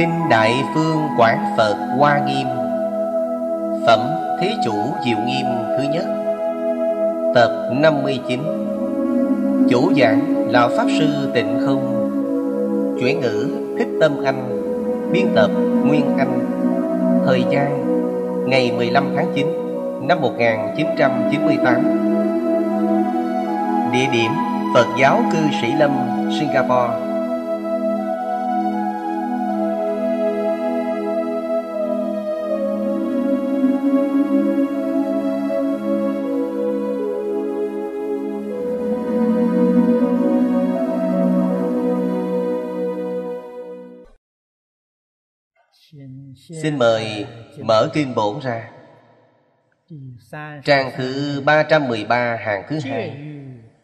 Kinh Đại Phương Quảng Phật Hoa Nghiêm Phẩm Thế Chủ Diệu Nghiêm thứ nhất Tập 59 Chủ giảng là Pháp Sư Tịnh Không Chuyển ngữ Thích Tâm Anh Biên tập Nguyên Anh Thời gian Ngày 15 tháng 9 năm 1998 Địa điểm Phật giáo cư Sĩ Lâm, Singapore Xin mời mở kinh bổn ra Trang thứ 313 hàng thứ hai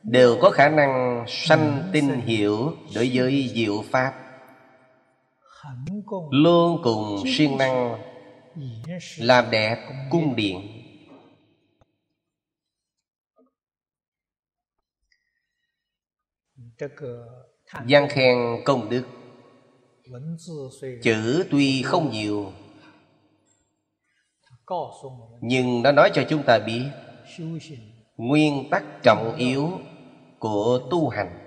Đều có khả năng sanh tinh hiểu đối với diệu pháp Luôn cùng siêng năng Làm đẹp cung điện Giang khen công đức Chữ tuy không nhiều nhưng nó nói cho chúng ta biết nguyên tắc trọng yếu của tu hành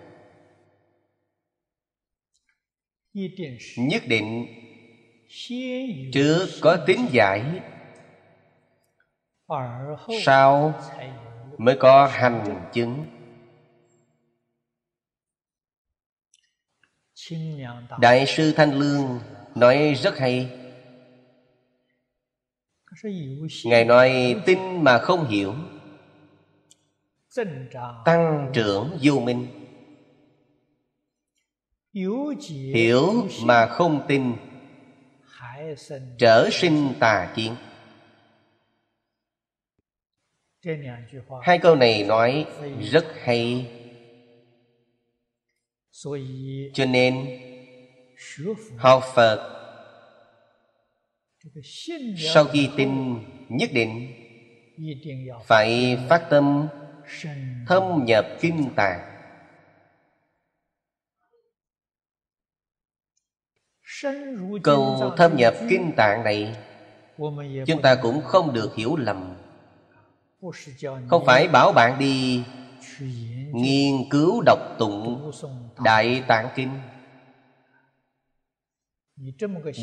nhất định trước có tính giải sau mới có hành chứng đại sư thanh lương nói rất hay Ngài nói tin mà không hiểu Tăng trưởng vô minh Hiểu mà không tin Trở sinh tà kiến Hai câu này nói rất hay Cho nên Học Phật sau khi tin nhất định phải phát tâm thâm nhập kinh tạng câu thâm nhập kinh tạng này chúng ta cũng không được hiểu lầm không phải bảo bạn đi nghiên cứu đọc tụng đại tạng kinh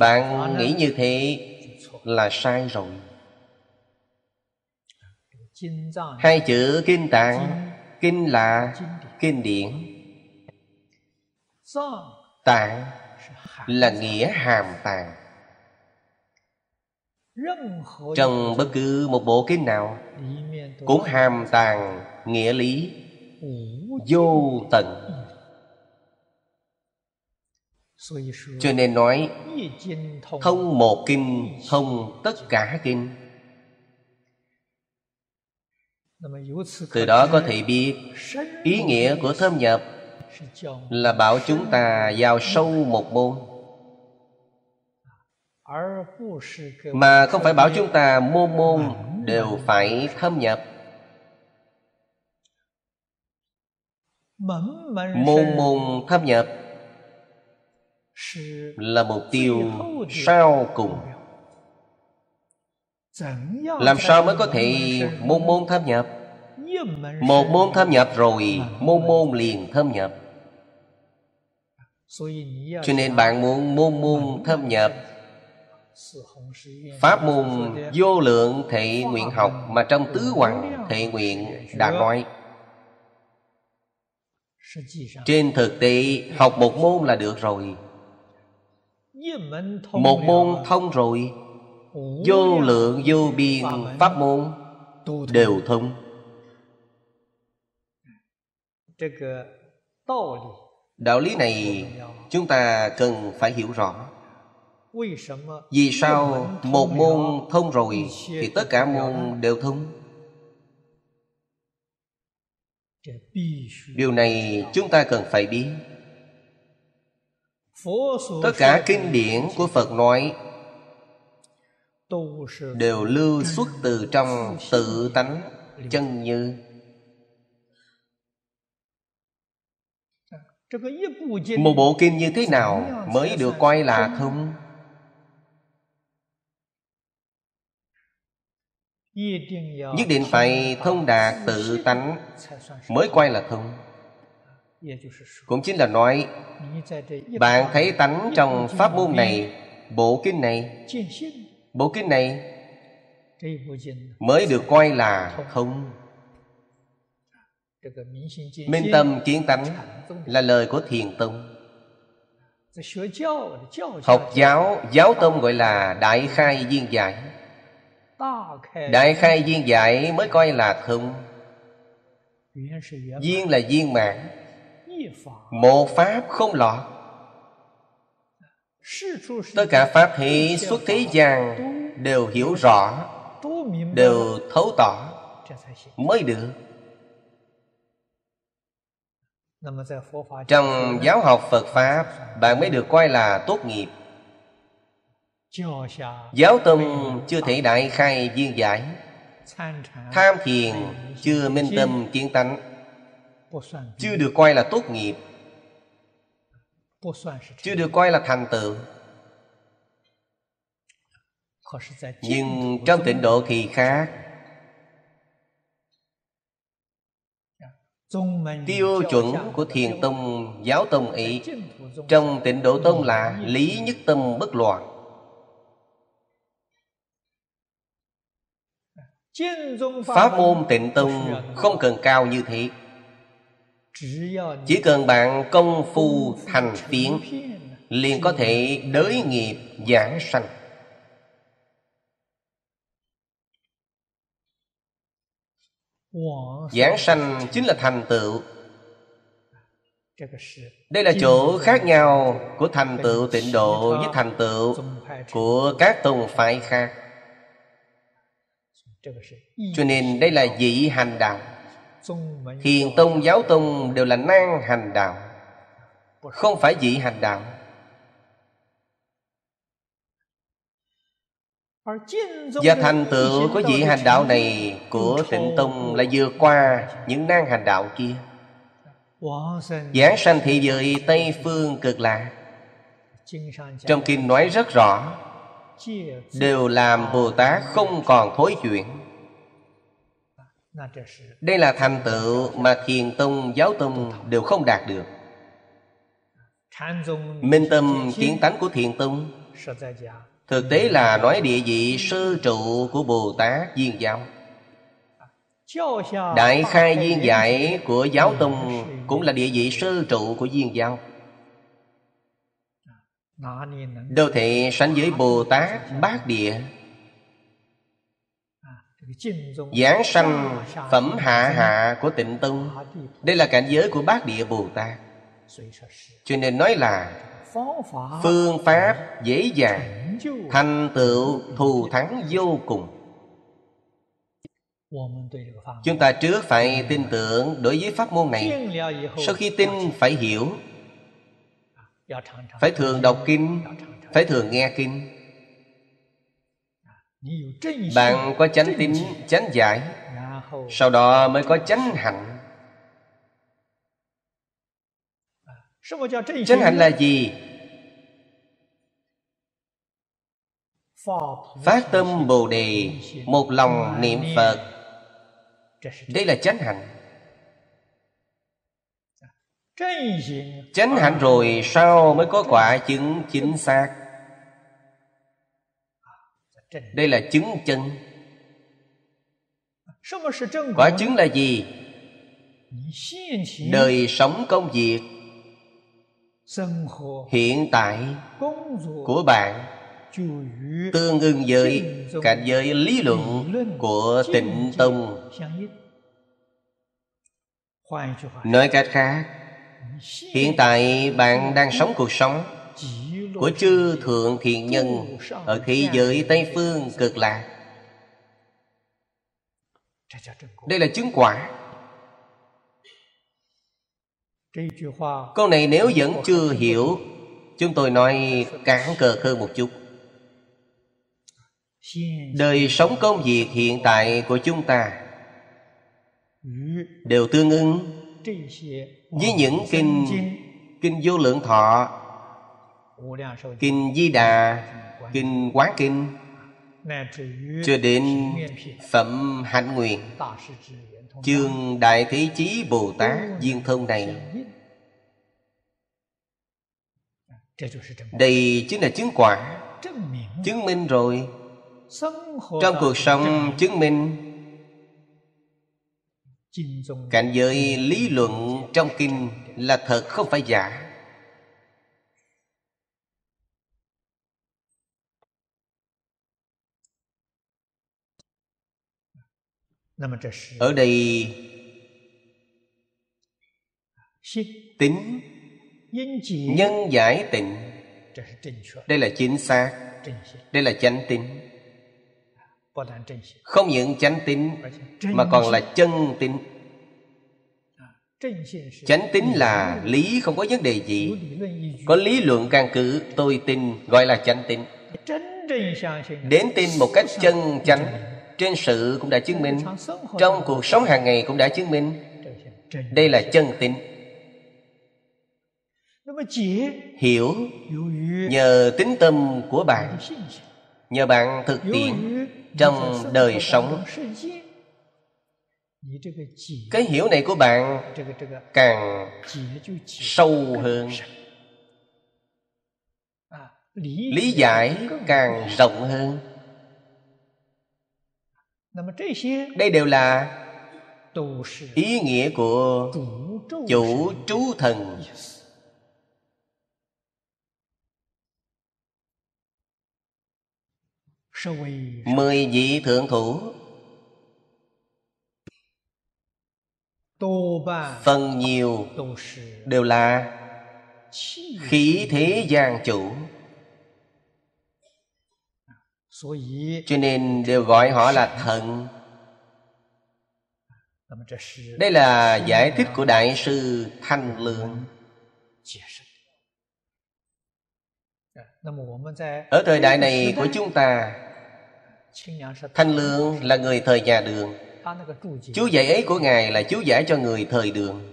bạn nghĩ như thế là sai rồi hai chữ kinh tạng kinh là kinh điển tạng là nghĩa hàm tàng trong bất cứ một bộ kinh nào cũng hàm tàng nghĩa lý vô tận cho nên nói thông một kinh thông tất cả kinh từ đó có thể biết ý nghĩa của thâm nhập là bảo chúng ta vào sâu một môn mà không phải bảo chúng ta môn môn đều phải thâm nhập môn môn thâm nhập là mục tiêu sau cùng làm sao mới có thể môn môn tham nhập một môn tham nhập rồi môn môn liền thâm nhập cho nên bạn muốn môn môn thâm nhập Pháp môn vô lượng thị nguyện học Mà trong tứ hoàng thị nguyện đã nói Trên thực tế học một môn là được rồi một môn thông rồi Vô lượng vô biên pháp môn Đều thông Đạo lý này chúng ta cần phải hiểu rõ Vì sao một môn thông rồi Thì tất cả môn đều thông Điều này chúng ta cần phải biết tất cả kinh điển của phật nói đều lưu xuất từ trong tự tánh chân như một bộ kinh như thế nào mới được coi là thông nhất định phải thông đạt tự tánh mới coi là thông cũng chính là nói bạn thấy tánh trong pháp môn này bộ kinh này bộ kinh này mới được coi là không minh tâm kiến tánh là lời của thiền tông học giáo giáo tông gọi là đại khai viên giải đại khai viên giải mới coi là không viên là viên mạng một pháp không lọt Tất cả pháp hỷ xuất thế gian Đều hiểu rõ Đều thấu tỏ Mới được Trong giáo học Phật Pháp Bạn mới được coi là tốt nghiệp Giáo tâm chưa thể đại khai viên giải Tham thiền chưa minh tâm kiến tánh chưa được coi là tốt nghiệp chưa được coi là thành tựu nhưng trong tịnh độ thì khác tiêu chuẩn của thiền tông giáo tông ý trong tịnh độ tông là lý nhất tâm bất loạn pháp môn tịnh tông không cần cao như thế chỉ cần bạn công phu thành phiến liền có thể đới nghiệp giảng sanh giảng sanh chính là thành tựu đây là chỗ khác nhau của thành tựu tịnh độ với thành tựu của các tông phái khác cho nên đây là dị hành đạo thiền tông giáo tông đều là nan hành đạo không phải dị hành đạo và thành tựu của vị hành đạo này Của tịnh tông là vừa qua những nan hành đạo kia Giảng sanh thị giới Tây Phương cực lạ, Trong kinh nói rất rõ Đều làm Bồ Tát không còn thối chuyện đây là thành tựu mà thiền tông giáo tông đều không đạt được minh tâm kiến tánh của thiền tông thực tế là nói địa vị sư trụ của bồ tát viên giáo đại khai viên giải của giáo tông cũng là địa vị sư trụ của viên giáo à, đâu thể sánh với bồ tát bát địa Giảng sanh phẩm hạ hạ của tịnh tông Đây là cảnh giới của bát địa Bồ Tát Cho nên nói là Phương pháp dễ dàng Thành tựu thù thắng vô cùng Chúng ta trước phải tin tưởng đối với pháp môn này Sau khi tin phải hiểu Phải thường đọc kinh Phải thường nghe kinh bạn có chánh tín chánh giải sau đó mới có chánh hạnh à, chánh hạnh là gì phát tâm bồ đề một lòng niệm phật đây là chánh hạnh chánh hạnh rồi sau mới có quả chứng chính xác đây là chứng chân quả chứng là gì đời sống công việc hiện tại của bạn tương ứng với cảnh giới lý luận của tịnh tông nói cách khác hiện tại bạn đang sống cuộc sống của chư thượng thiện nhân ở thế giới tây phương cực lạc đây là chứng quả câu này nếu vẫn chưa hiểu chúng tôi nói cản cờ hơn một chút đời sống công việc hiện tại của chúng ta đều tương ứng với những kinh kinh vô lượng thọ kinh di đà kinh quán kinh cho đến phẩm hạnh nguyện chương đại thế chí bồ tát viên thông này đây chính là chứng quả chứng minh rồi trong cuộc sống chứng minh cảnh giới lý luận trong kinh là thật không phải giả ở đây tính nhân giải tịnh đây là chính xác đây là chánh tín không những chánh tín mà còn là chân tín à, chánh tín là lý không có vấn đề gì có lý luận căn cứ tôi tin gọi là chánh tín đến tin một cách chân chánh trên sự cũng đã chứng minh trong cuộc sống hàng ngày cũng đã chứng minh đây là chân tin hiểu nhờ tính tâm của bạn nhờ bạn thực tiễn trong đời sống cái hiểu này của bạn càng sâu hơn lý giải càng rộng hơn đây đều là ý nghĩa của chủ trú thần mười vị thượng thủ phần nhiều đều là khí thế giang chủ cho nên đều gọi họ là thần đây là giải thích của đại sư thanh lương. À, ở thời đại này của chúng ta thanh lương là người thời nhà đường chú giải ấy của ngài là chú giải cho người thời đường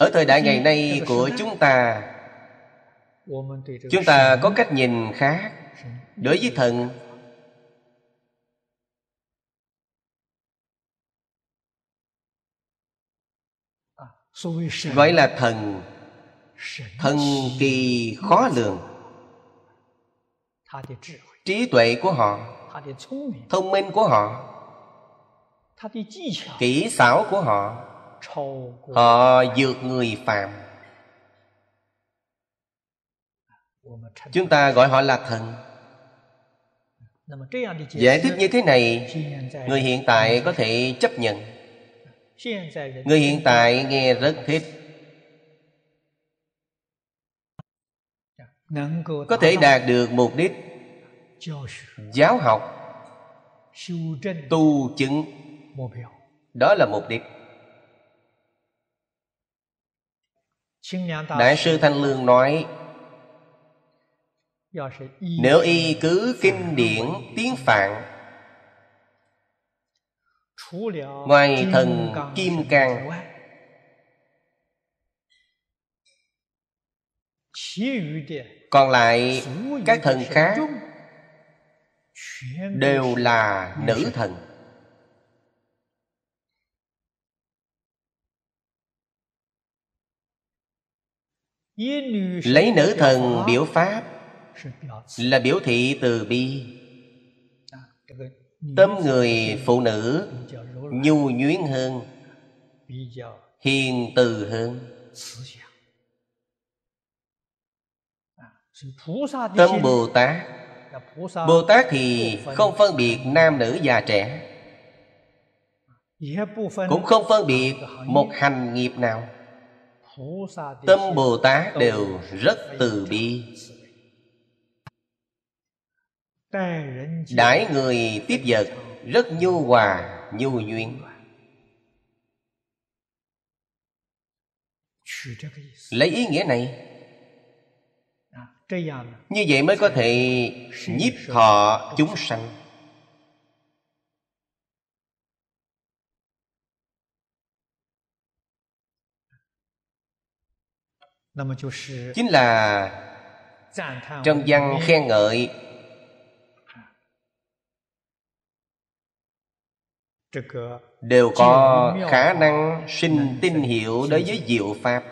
ở thời đại ngày nay của chúng ta chúng ta có cách nhìn khác đối với thần gọi là thần thần kỳ khó lường trí tuệ của họ thông minh của họ kỹ xảo của họ họ vượt người phạm. chúng ta gọi họ là thần giải thích như thế này người hiện tại có thể chấp nhận người hiện tại nghe rất thích có thể đạt được mục đích giáo học tu chứng đó là mục đích đại sư thanh lương nói nếu y cứ kinh điển tiếng Phạn Ngoài thần Kim Cang Còn lại các thần khác Đều là nữ thần Lấy nữ thần biểu pháp là biểu thị từ bi tâm người phụ nữ nhu nhuyến hơn hiền từ hơn tâm bồ tát bồ tát thì không phân biệt nam nữ già trẻ cũng không phân biệt một hành nghiệp nào tâm bồ tát đều rất từ bi đãi người tiếp vật rất nhu hòa nhu duyên lấy ý nghĩa này à, như vậy mới có thể nhiếp thọ chúng sanh chính là trong văn khen ngợi đều có khả năng sinh tin hiệu đối với diệu pháp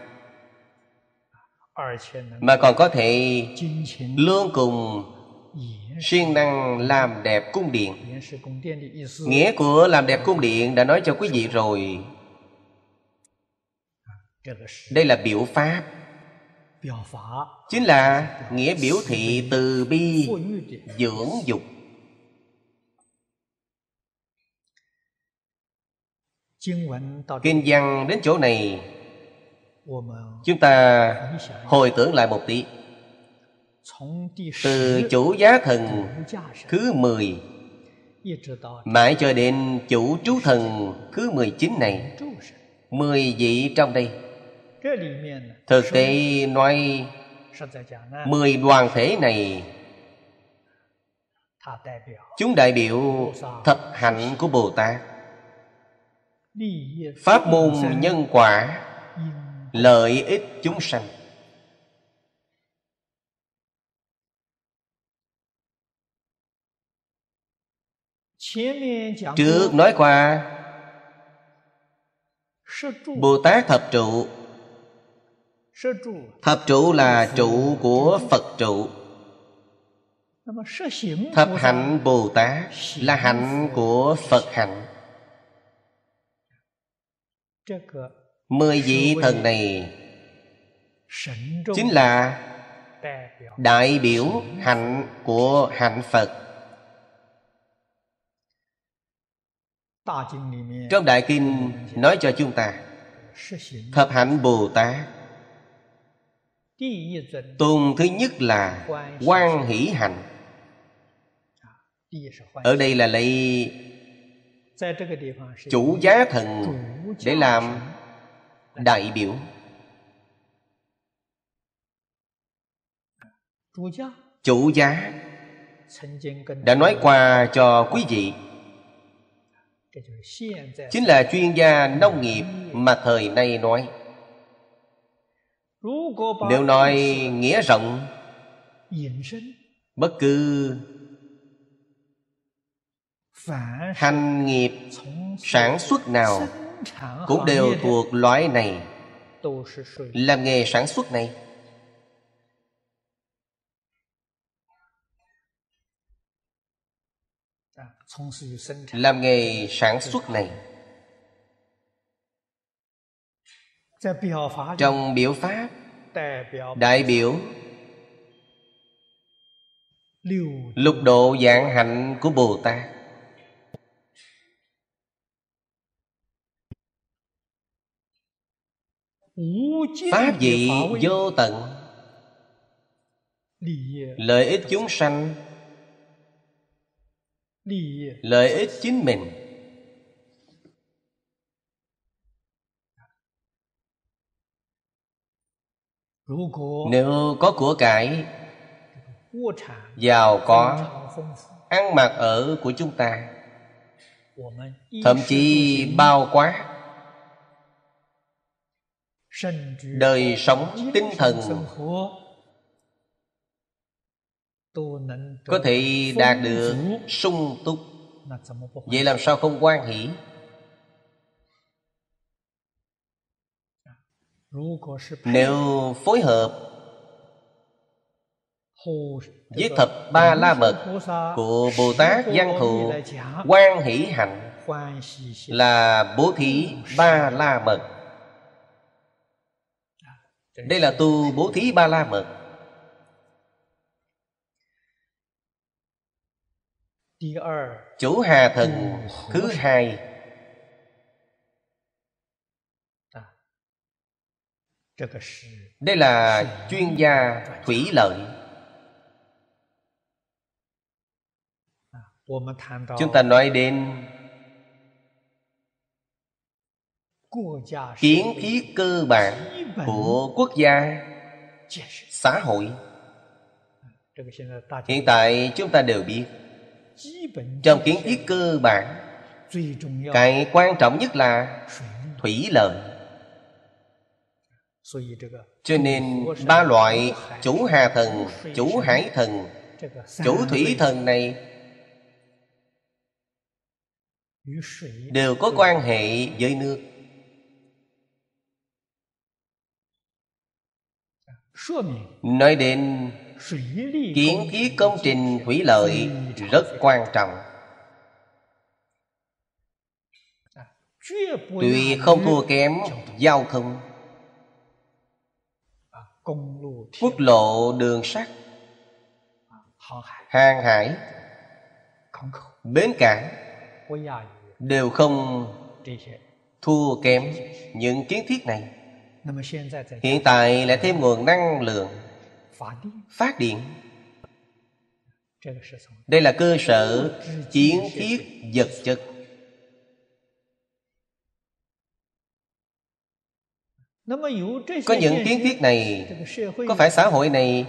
mà còn có thể luôn cùng siêng năng làm đẹp cung điện nghĩa của làm đẹp cung điện đã nói cho quý vị rồi đây là biểu pháp chính là nghĩa biểu thị từ bi dưỡng dục Kinh văn đến chỗ này Chúng ta hồi tưởng lại một tí Từ chủ giá thần thứ mười Mãi cho đến chủ trú thần thứ mười chín này Mười vị trong đây Thực tế nói Mười đoàn thể này Chúng đại biểu thập hạnh của Bồ Tát pháp môn nhân quả lợi ích chúng sanh trước nói qua bồ tát thập trụ thập trụ là trụ của phật trụ thập hạnh bồ tát là hạnh của phật hạnh Mười vị thần này Chính là Đại biểu hạnh của hạnh Phật Trong Đại Kinh nói cho chúng ta Thập hạnh Bồ Tát Tôn thứ nhất là quan hỷ hạnh à, Ở đây là lấy chủ giá thần để làm đại biểu chủ giá đã nói qua cho quý vị chính là chuyên gia nông nghiệp mà thời nay nói nếu nói nghĩa rộng bất cứ hành nghiệp sản xuất nào cũng đều thuộc loại này làm nghề sản xuất này làm nghề sản xuất này trong biểu pháp đại biểu lục độ dạng hạnh của bồ tát Pháp vị vô tận Lợi ích chúng sanh Lợi ích chính mình Nếu có của cải Giàu có Ăn mặc ở của chúng ta Thậm chí bao quát đời sống tinh thần có thể đạt được sung túc vậy làm sao không quan hỷ nếu phối hợp với thập ba la mật của bồ tát văn thù quan hỷ hạnh là bố thí ba la mật đây là tu bố thí ba la mật chủ hà thần thứ hai đây là chuyên gia thủy lợi chúng ta nói đến kiến thiết cơ bản của quốc gia xã hội hiện tại chúng ta đều biết trong kiến thức cơ bản cái quan trọng nhất là thủy lợi cho nên ba loại chủ hà thần chủ hải thần chủ thủy thần này đều có quan hệ với nước nói đến kiến thiết công trình thủy lợi rất quan trọng tuy không thua kém giao thông quốc lộ đường sắt hàng hải bến cảng đều không thua kém những kiến thiết này hiện tại lại thêm nguồn năng lượng phát điện đây là cơ sở chiến thiết vật chất có những kiến thiết này có phải xã hội này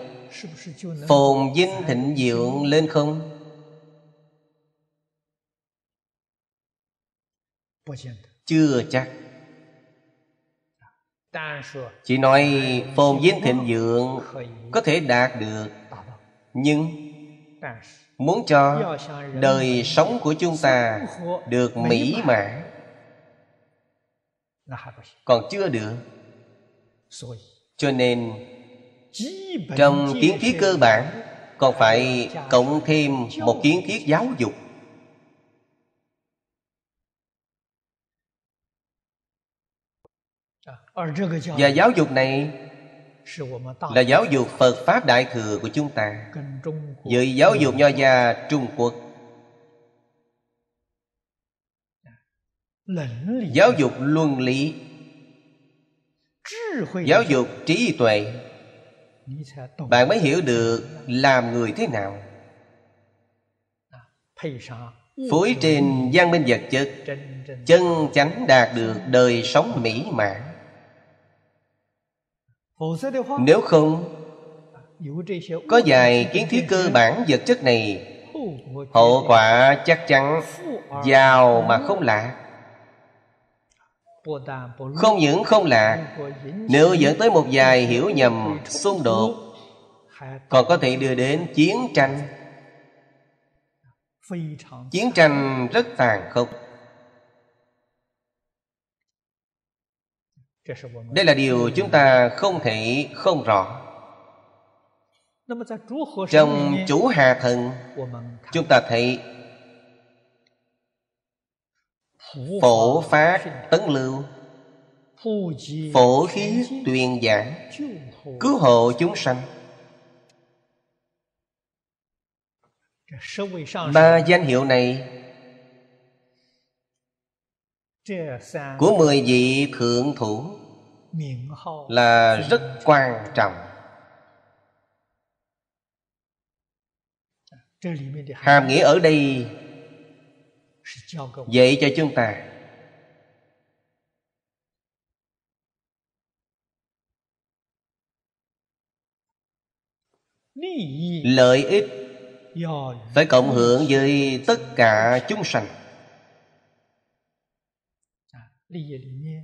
phồn vinh thịnh vượng lên không chưa chắc chỉ nói phồn viên thịnh vượng Có thể đạt được Nhưng Muốn cho đời sống của chúng ta Được mỹ mãn Còn chưa được Cho nên Trong kiến thiết cơ bản Còn phải cộng thêm một kiến thiết giáo dục và giáo dục này là giáo dục phật pháp đại thừa của chúng ta với giáo dục nho gia trung quốc giáo dục luân lý giáo dục trí tuệ bạn mới hiểu được làm người thế nào à, phối trên văn minh vật chất chân chánh đạt được đời sống mỹ mãn nếu không có vài kiến thiết cơ bản vật chất này hậu quả chắc chắn giàu mà không lạc không những không lạc nếu dẫn tới một vài hiểu nhầm xung đột còn có thể đưa đến chiến tranh chiến tranh rất tàn khốc đây là điều chúng ta không thể không rõ trong chủ hà thần chúng ta thấy phổ phát tấn lưu phổ khí tuyền giảng cứu hộ chúng sanh ba danh hiệu này của mười vị thượng thủ là rất quan trọng hàm nghĩa ở đây dạy cho chúng ta lợi ích phải cộng hưởng với tất cả chúng sanh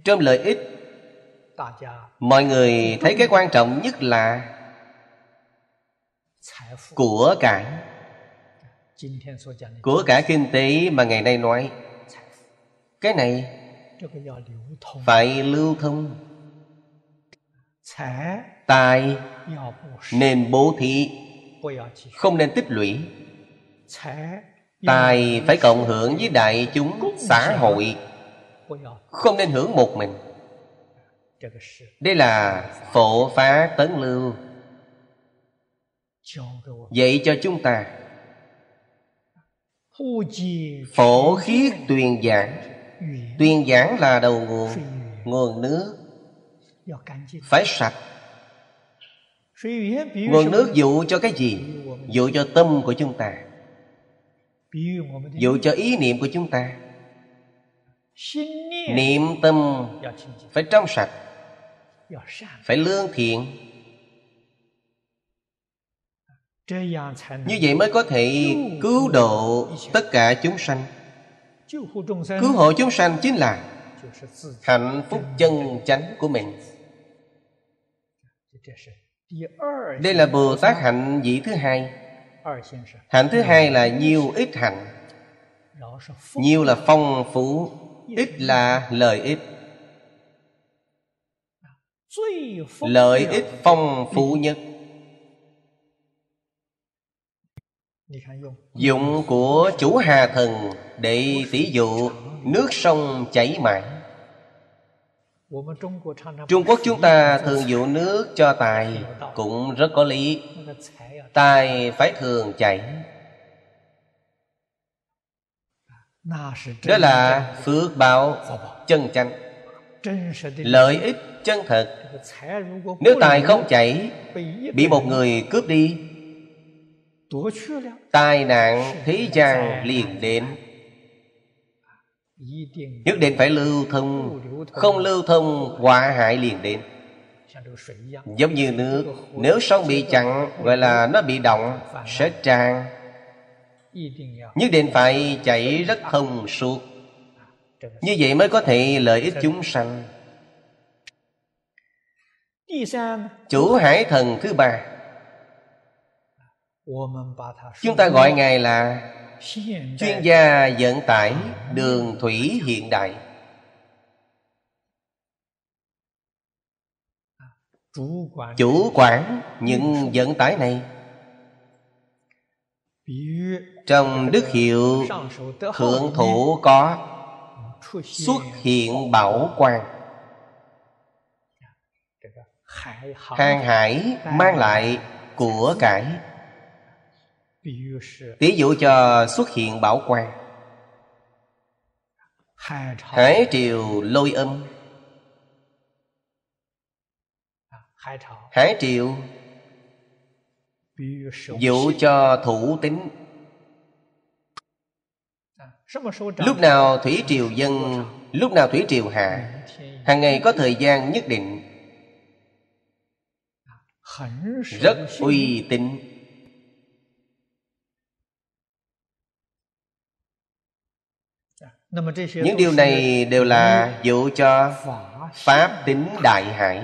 trong lợi ích mọi người thấy cái quan trọng nhất là của cải của cả kinh tế mà ngày nay nói cái này phải lưu thông tài nên bố thí không nên tích lũy tài phải cộng hưởng với đại chúng xã hội không nên hưởng một mình Đây là phổ phá tấn lưu Dạy cho chúng ta Phổ khiết tuyền giảng Tuyền giảng là đầu nguồn Nguồn nước Phải sạch Nguồn nước dụ cho cái gì? Dụ cho tâm của chúng ta Dụ cho ý niệm của chúng ta niệm tâm dạ, phải trong dạ, sạch phải lương thiện như vậy mới có thể cứu độ tất cả chúng sanh cứu hộ chúng sanh chính là hạnh phúc chân chánh của mình đây là bồ tát hạnh vị thứ hai hạnh thứ hai là nhiều ít hạnh nhiều là phong phú ít là lợi ích lợi ích phong phú nhất dụng của chủ hà thần để tỷ dụ nước sông chảy mãi trung quốc chúng ta thường dụ nước cho tài cũng rất có lý tài phải thường chảy đó là phước báo chân chánh lợi ích chân thật nếu tài không chảy bị một người cướp đi tai nạn thế gian liền đến nhất định phải lưu thông không lưu thông họa hại liền đến giống như nước nếu sông bị chặn gọi là nó bị động sẽ tràn nhất định phải chảy rất thông suốt như vậy mới có thể lợi ích chúng sanh chủ hải thần thứ ba chúng ta gọi ngài là chuyên gia vận tải đường thủy hiện đại chủ quản những vận tải này trong đức hiệu Thượng thủ có Xuất hiện bảo quang Hàng hải mang lại của cải Ví dụ cho xuất hiện bảo quang Hải triều lôi âm Hải triều Dụ cho thủ tính lúc nào thủy triều dân lúc nào thủy triều hạ hàng ngày có thời gian nhất định rất uy tín dạ, những điều này đều là dụ cho pháp tính đại hải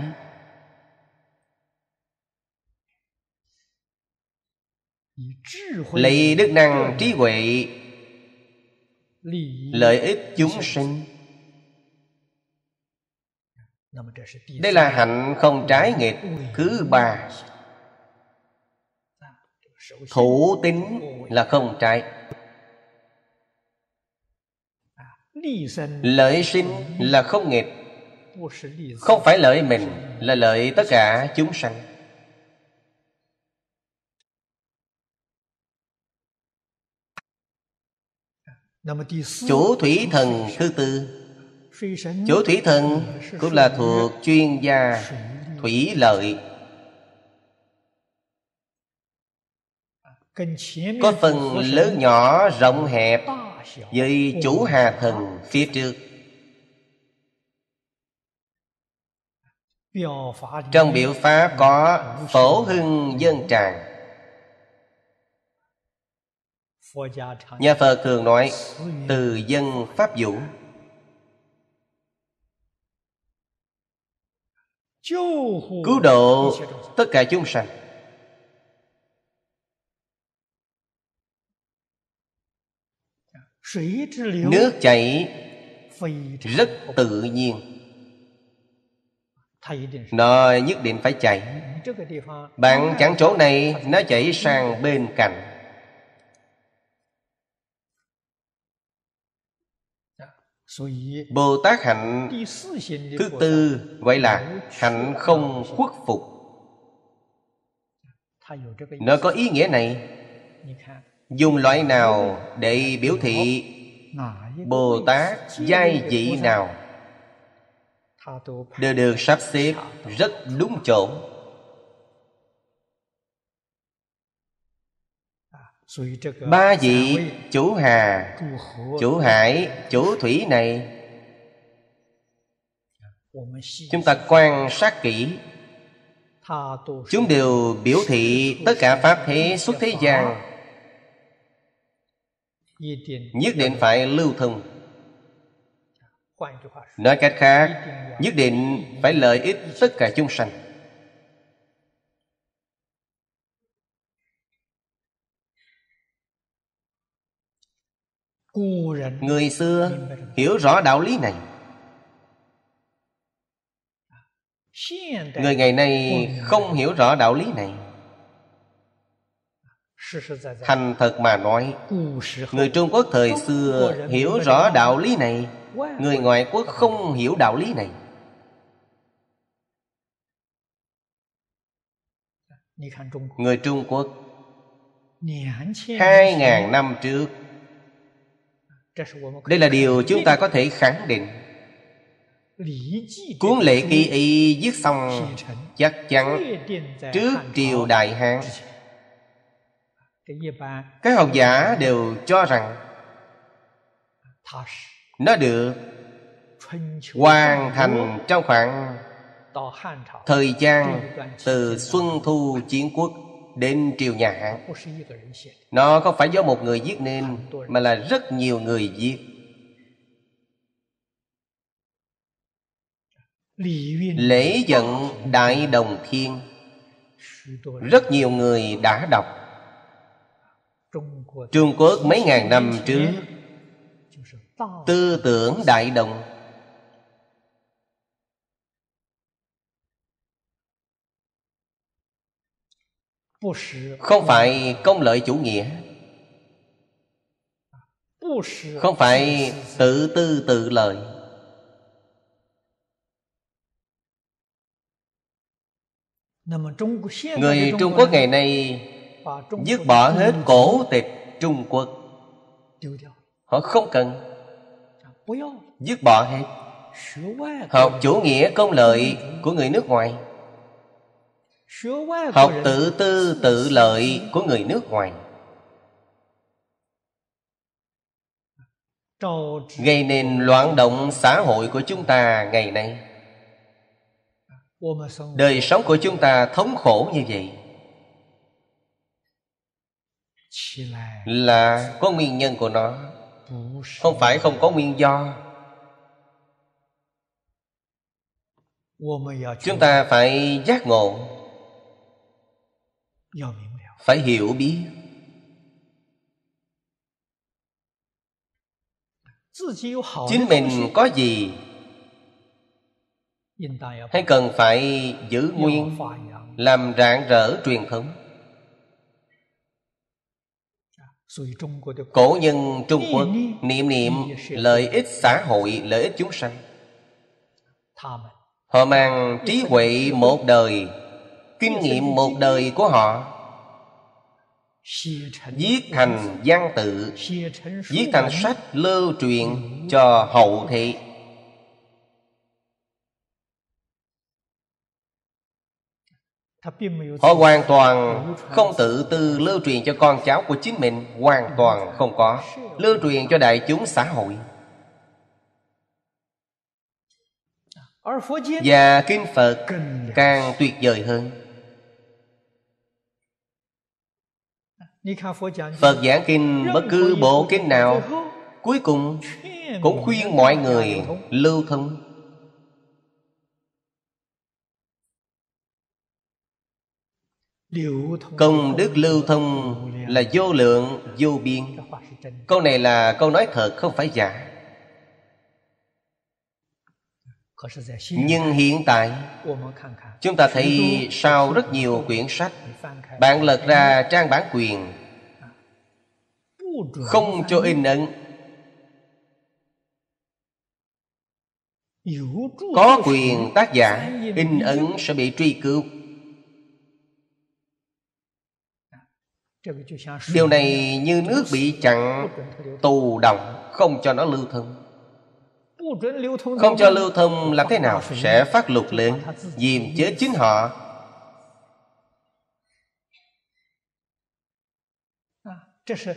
lấy đức năng trí huệ lợi ích chúng sinh đây là hạnh không trái nghịch thứ ba thủ tính là không trái à, lợi sinh là không nghịch không phải lợi mình là lợi tất cả chúng sanh Chủ thủy thần thứ tư Chủ thủy thần cũng là thuộc chuyên gia thủy lợi Có phần lớn nhỏ rộng hẹp Với chủ hà thần phía trước Trong biểu pháp có phổ hưng dân tràng Nhà Phật thường nói Từ dân Pháp vũ Cứu độ tất cả chúng sanh Nước chảy rất tự nhiên nó nhất định phải chảy Bạn chẳng chỗ này Nó chảy sang bên cạnh Bồ Tát hạnh thứ tư gọi là hạnh không khuất phục. Nó có ý nghĩa này. Dùng loại nào để biểu thị Bồ Tát giai vị nào đều được sắp xếp rất đúng chỗ ba vị chủ hà chủ hải chủ thủy này chúng ta quan sát kỹ chúng đều biểu thị tất cả pháp thế xuất thế gian nhất định phải lưu thông nói cách khác nhất định phải lợi ích tất cả chúng sanh người xưa hiểu rõ đạo lý này người ngày nay không hiểu rõ đạo lý này thành thật mà nói người trung quốc thời xưa hiểu rõ đạo lý này người ngoại quốc không hiểu đạo lý này người trung quốc hai ngàn năm trước đây là điều chúng ta có thể khẳng định Cuốn lệ kỳ y viết xong Chắc chắn trước triều Đại Hán Các học giả đều cho rằng Nó được hoàn thành trong khoảng Thời gian từ Xuân Thu Chiến Quốc đến triều nhà hán nó không phải do một người viết nên mà là rất nhiều người viết. lễ giận đại đồng thiên rất nhiều người đã đọc trung quốc mấy ngàn năm trước tư tưởng đại đồng không phải công lợi chủ nghĩa không phải tự tư tự lợi người trung quốc ngày nay à, dứt bỏ hết cổ tịch trung quốc họ không cần dứt bỏ hết học chủ nghĩa công lợi của người nước ngoài Học tự tư tự lợi của người nước ngoài Gây nên loạn động xã hội của chúng ta ngày nay Đời sống của chúng ta thống khổ như vậy Là có nguyên nhân của nó Không phải không có nguyên do Chúng ta phải giác ngộ phải hiểu biết chính mình có gì hay cần phải giữ nguyên làm rạng rỡ truyền thống cổ nhân trung quốc niệm niệm lợi ích xã hội lợi ích chúng sanh họ mang trí huệ một đời kinh nghiệm một đời của họ viết thành văn tự viết thành sách lưu truyền cho hậu thị họ hoàn toàn không tự tư lưu truyền cho con cháu của chính mình hoàn toàn không có lưu truyền cho đại chúng xã hội và kinh phật càng tuyệt vời hơn Phật giảng kinh bất cứ bộ kinh nào Cuối cùng cũng khuyên mọi người lưu thông Công đức lưu thông là vô lượng, vô biên Câu này là câu nói thật không phải giả Nhưng hiện tại Chúng ta thấy sau rất nhiều quyển sách Bạn lật ra trang bản quyền không cho in ấn có quyền tác giả in ấn sẽ bị truy cứu điều này như nước bị chặn tù động không cho nó lưu thông không cho lưu thông làm thế nào sẽ phát lục lên diềm chế chính họ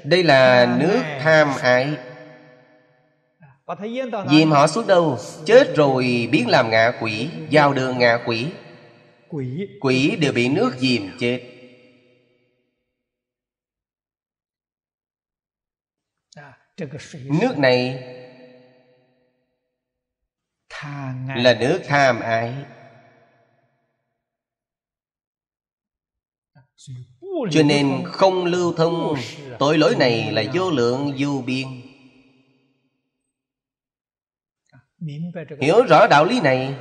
đây là nước tham ái Dìm họ xuống đâu Chết rồi biến làm ngạ quỷ giao đường ngạ quỷ Quỷ đều bị nước dìm chết à, Nước này Là nước tham ái cho nên không lưu thông tội lỗi này là vô lượng vô biên hiểu rõ đạo lý này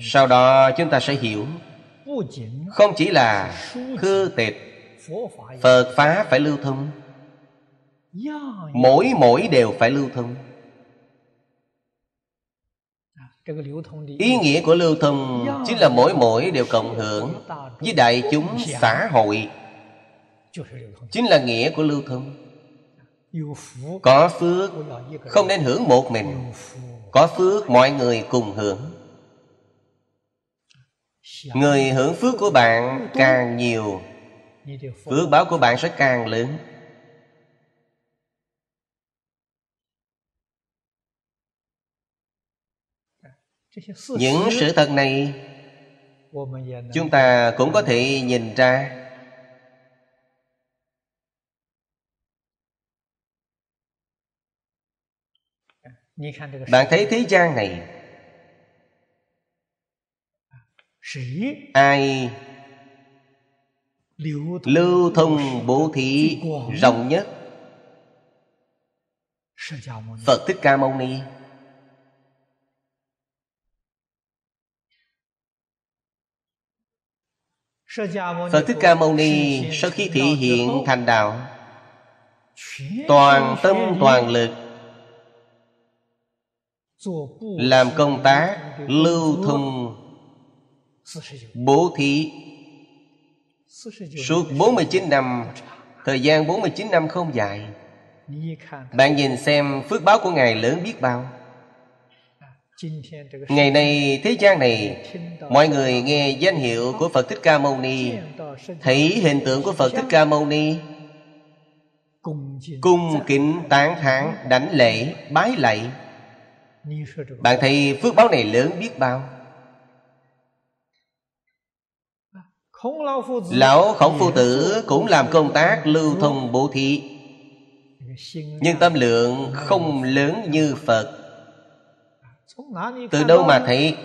sau đó chúng ta sẽ hiểu không chỉ là khư tịch phật phá phải lưu thông mỗi mỗi đều phải lưu thông Ý nghĩa của lưu thông chính là mỗi mỗi đều cộng hưởng với đại chúng xã hội Chính là nghĩa của lưu thông Có phước không nên hưởng một mình Có phước mọi người cùng hưởng dạ. Người hưởng phước của bạn càng nhiều Phước báo của bạn sẽ càng lớn những sự thật này chúng ta cũng có thể nhìn ra bạn thấy thế gian này ai lưu thông bố thí rộng nhất phật thích ca mâu ni Phật Thích Ca Mâu Ni sau khi thị hiện thành đạo Toàn tâm toàn lực Làm công tác lưu thông Bố thí Suốt 49 năm Thời gian 49 năm không dài Bạn nhìn xem phước báo của Ngài lớn biết bao ngày nay thế gian này mọi người nghe danh hiệu của phật thích ca mâu ni thấy hình tượng của phật thích ca mâu ni cung kính tán thán đảnh lễ bái lạy bạn thấy phước báo này lớn biết bao Lão khổng phu tử cũng làm công tác lưu thông bố thí Nhưng tâm lượng không lớn như Phật từ đâu mà thấy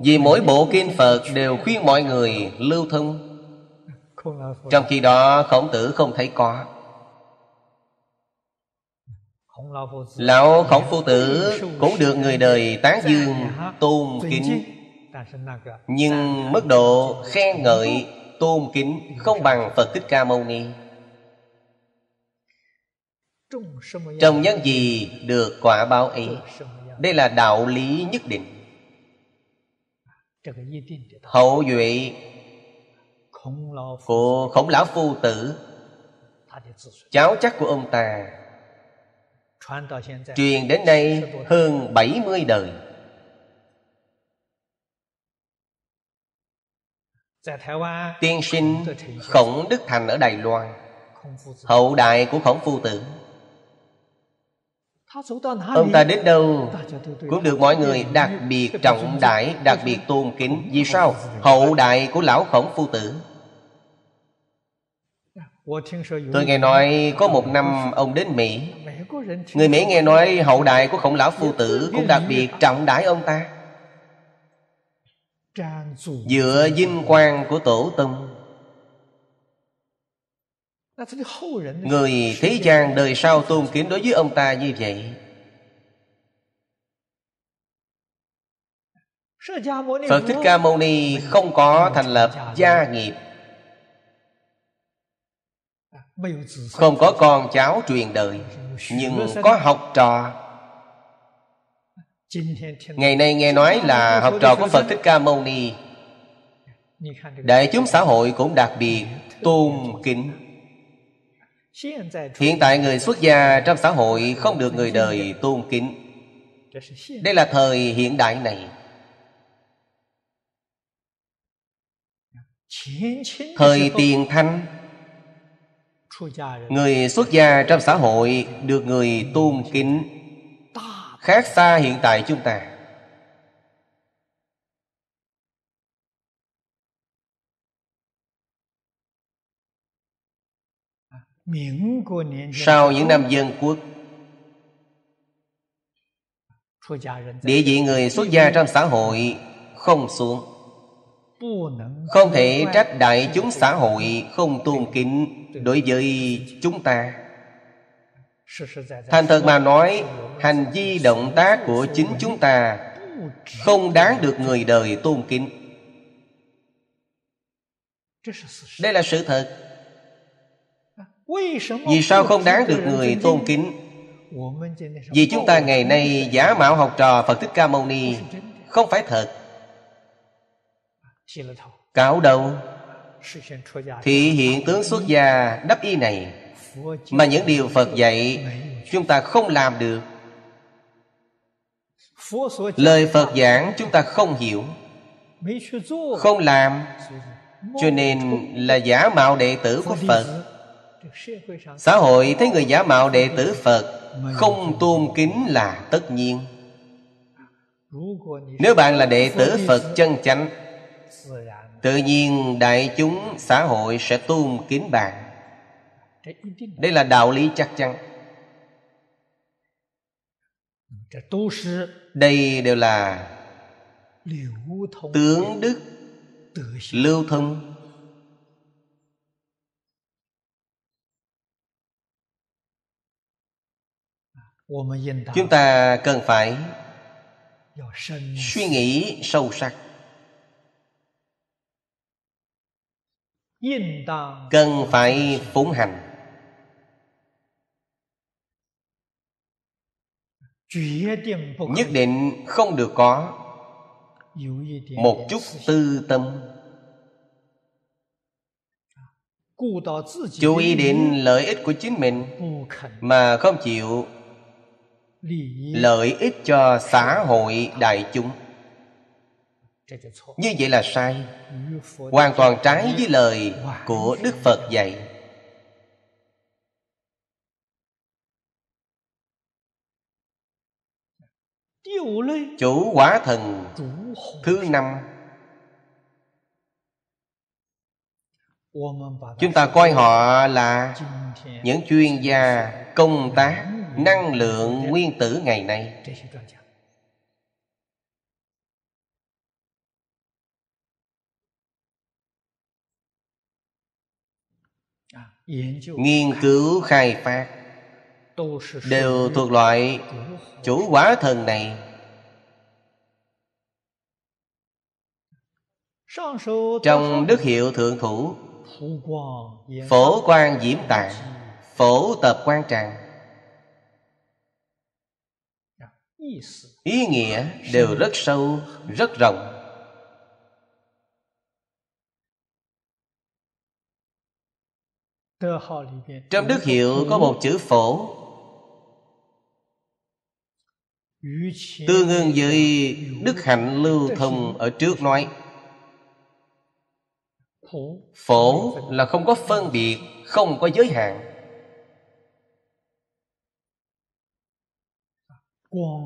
vì mỗi bộ kinh phật đều khuyên mọi người lưu thông trong khi đó khổng tử không thấy có lão khổng phu tử cũng được người đời tán dương tôn kính nhưng mức độ khen ngợi tôn kính không bằng phật thích ca mâu ni trong nhân gì được quả báo ấy đây là đạo lý nhất định Hậu duệ Của khổng lão phu tử Cháu chắc của ông ta Truyền đến nay hơn 70 đời Tiên sinh Khổng Đức Thành ở Đài Loan Hậu đại của Khổng Phu Tử Ông ta đến đâu cũng được mọi người đặc biệt trọng đại, đặc biệt tôn kính. Vì sao? Hậu đại của lão khổng phu tử. Tôi nghe nói có một năm ông đến Mỹ Người Mỹ nghe nói hậu đại của khổng lão phu tử Cũng đặc biệt trọng đại ông ta Dựa vinh quang của tổ tông người thế gian đời sau tôn kính đối với ông ta như vậy phật thích ca mâu ni không có thành lập gia nghiệp không có con cháu truyền đời nhưng có học trò ngày nay nghe nói là học trò của phật thích ca mâu ni đại chúng xã hội cũng đặc biệt tôn kính hiện tại người xuất gia trong xã hội không được người đời tôn kính đây là thời hiện đại này thời tiền thanh người xuất gia trong xã hội được người tôn kính khác xa hiện tại chúng ta sau những năm dân quốc địa vị người xuất gia trong xã hội không xuống không thể trách đại chúng xã hội không tôn kính đối với chúng ta thành thật mà nói hành vi động tác của chính chúng ta không đáng được người đời tôn kính đây là sự thật vì sao không đáng được người tôn kính vì chúng ta ngày nay giả mạo học trò phật thích ca mâu ni không phải thật cáo đầu thị hiện tướng xuất gia đắp y này mà những điều phật dạy chúng ta không làm được lời phật giảng chúng ta không hiểu không làm cho nên là giả mạo đệ tử của phật xã hội thấy người giả mạo đệ tử phật không tôn kính là tất nhiên nếu bạn là đệ tử phật chân chánh tự nhiên đại chúng xã hội sẽ tôn kính bạn đây là đạo lý chắc chắn đây đều là tướng đức lưu thông chúng ta cần phải suy nghĩ sâu sắc cần phải phúng hành nhất định không được có một chút tư tâm chú ý đến lợi ích của chính mình mà không chịu lợi ích cho xã hội đại chúng như vậy là sai hoàn toàn trái với lời của đức phật dạy chủ quả thần thứ năm chúng ta coi họ là những chuyên gia công tác năng lượng nguyên tử ngày nay nghiên cứu khai phát đều thuộc loại chủ quả thần này trong đức hiệu thượng thủ phổ quan diễm tạng phổ tập quan tràng ý nghĩa đều rất sâu rất rộng trong đức hiệu có một chữ phổ tương ứng với đức hạnh lưu thông ở trước nói phổ là không có phân biệt không có giới hạn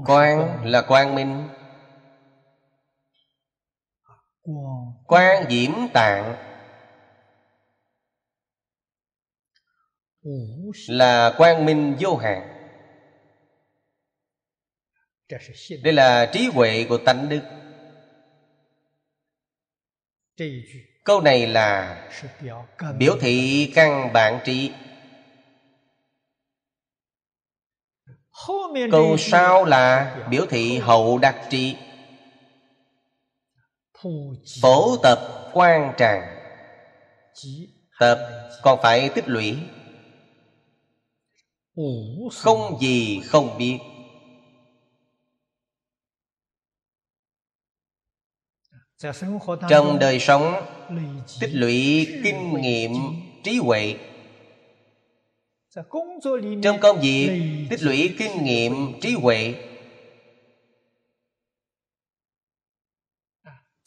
Quang là quang minh Quang diễm tạng Là quang minh vô hạn Đây là trí huệ của tánh đức Câu này là Biểu thị căn bản trí câu sau là biểu thị hậu đặc trị phổ tập quan tràng tập còn phải tích lũy không gì không biết trong đời sống tích lũy kinh nghiệm trí huệ trong công việc tích lũy kinh nghiệm trí huệ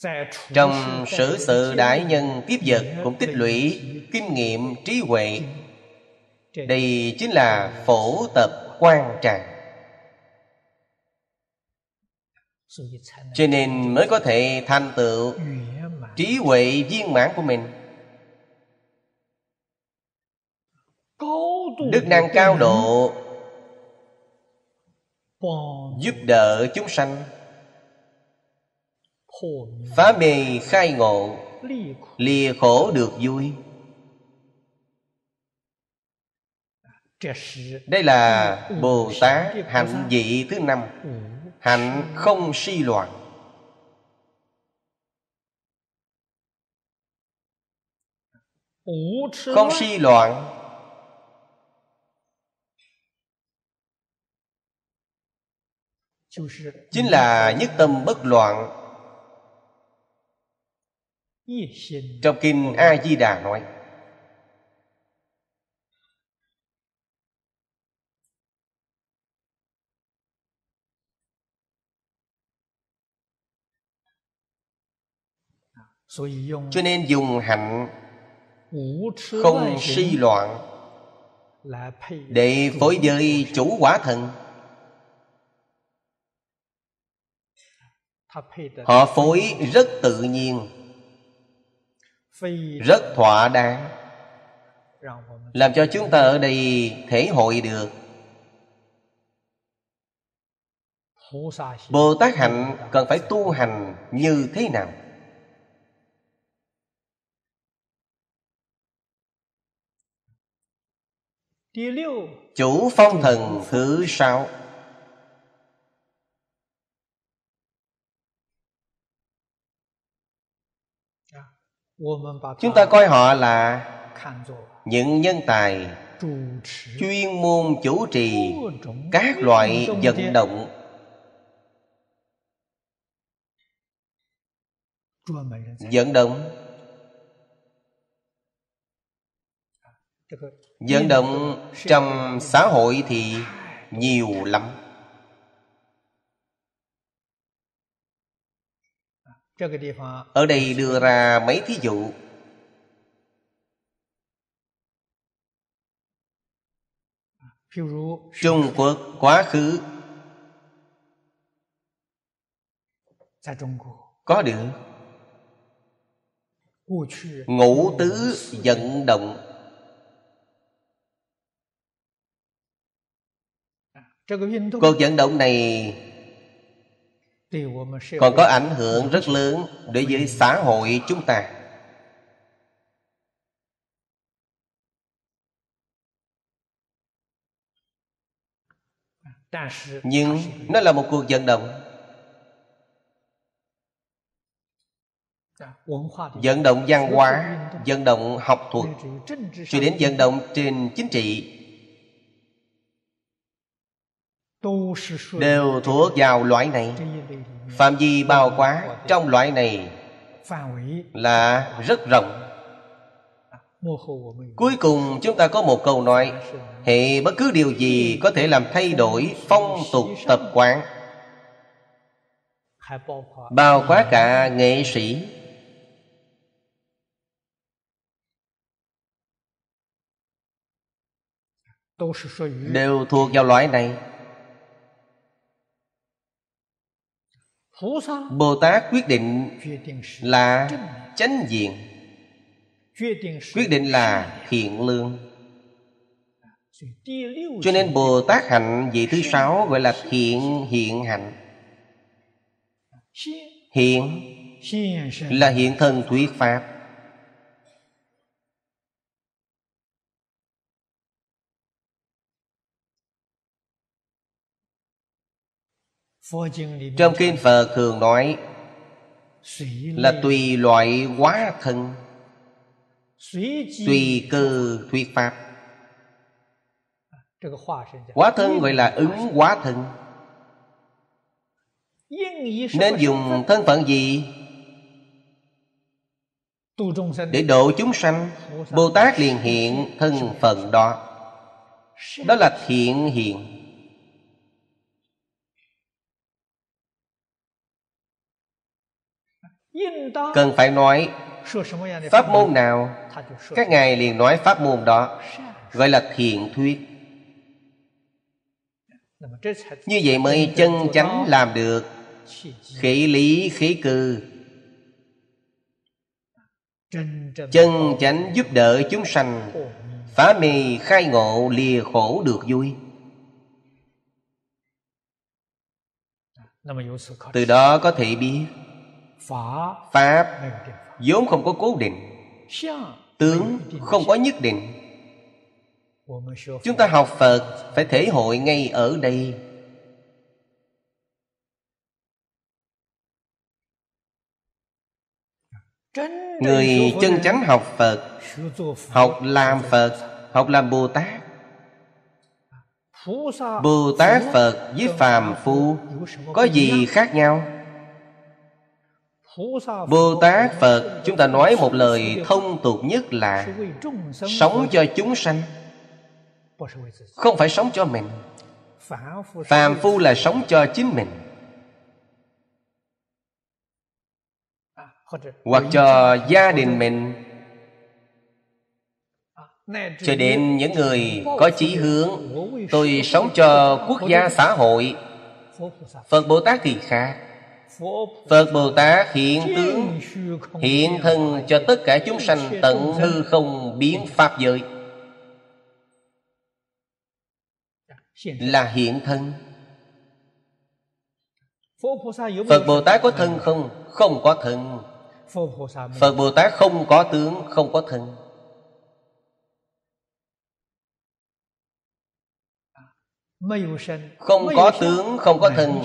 à, trong sử sự đại nhân tiếp vật cũng tích lũy kinh nghiệm trí huệ đây chính là phổ tập quan trạng cho nên mới có thể thành tựu trí huệ viên mãn của mình đức năng cao độ giúp đỡ chúng sanh phá mê khai ngộ lìa khổ được vui đây là bồ tát hạnh vị thứ năm hạnh không si loạn không si loạn chính là nhất tâm bất loạn trong kinh a di đà nói cho nên dùng hạnh không si loạn để phối với chủ quả thần họ phối rất tự nhiên rất thỏa đáng làm cho chúng ta ở đây thể hội được bồ tát hạnh cần phải tu hành như thế nào chủ phong thần thứ sáu chúng ta coi họ là những nhân tài chuyên môn chủ trì các loại vận động vận động vận động trong xã hội thì nhiều lắm ở đây đưa ra mấy thí dụ trung quốc quá khứ có được ngũ tứ vận động cuộc vận động này còn có ảnh hưởng rất lớn đối với xã hội chúng ta nhưng nó là một cuộc vận động vận động văn hóa vận động học thuật cho đến vận động trên chính trị đều thuộc vào loại này phạm vi bao quá trong loại này là rất rộng cuối cùng chúng ta có một câu nói hệ bất cứ điều gì có thể làm thay đổi phong tục tập quán bao quát cả nghệ sĩ đều thuộc vào loại này bồ tát quyết định là chánh diện quyết định là thiện lương cho nên bồ tát hạnh vị thứ sáu gọi là thiện hiện hạnh hiện là hiện thân thuyết pháp trong kinh phật thường nói là tùy loại quá thân tùy cơ thuyết pháp quá thân gọi là ứng quá thân nên dùng thân phận gì để độ chúng sanh bồ tát liền hiện thân phận đó đó là thiện hiện cần phải nói pháp môn nào các ngài liền nói pháp môn đó gọi là thiện thuyết như vậy mới chân chánh làm được khỉ lý khí cư chân chánh giúp đỡ chúng sanh phá mê khai ngộ lìa khổ được vui từ đó có thể biết pháp vốn không có cố định tướng không có nhất định chúng ta học phật phải thể hội ngay ở đây người chân chánh học phật học làm phật học làm bồ tát bồ tát phật với phàm phu có gì khác nhau Bồ Tát Phật Chúng ta nói một lời thông tục nhất là Sống cho chúng sanh Không phải sống cho mình Phàm phu là sống cho chính mình Hoặc cho gia đình mình cho đến những người có chí hướng tôi sống cho quốc gia xã hội phật bồ tát thì khác Phật Bồ Tát hiện tướng Hiện thân cho tất cả chúng sanh tận hư không biến Pháp giới Là hiện thân Phật Bồ Tát có thân không? Không có thân Phật Bồ Tát không có tướng, không có thân không có tướng không có thân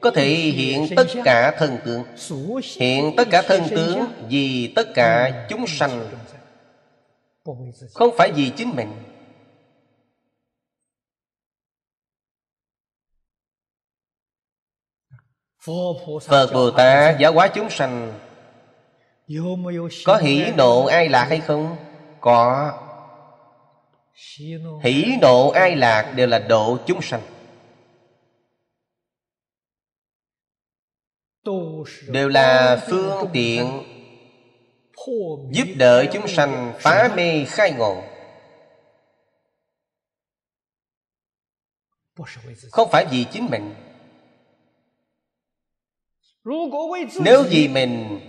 có thể hiện tất cả thân tướng hiện tất cả thân tướng vì tất cả chúng sanh không phải vì chính mình Phật Bồ Tát giáo hóa chúng sanh Có hỷ nộ ai lạc hay không? Có hỷ nộ ai lạc đều là độ chúng sanh đều là phương tiện giúp đỡ chúng sanh phá mê khai ngộ không phải vì chính mình nếu vì mình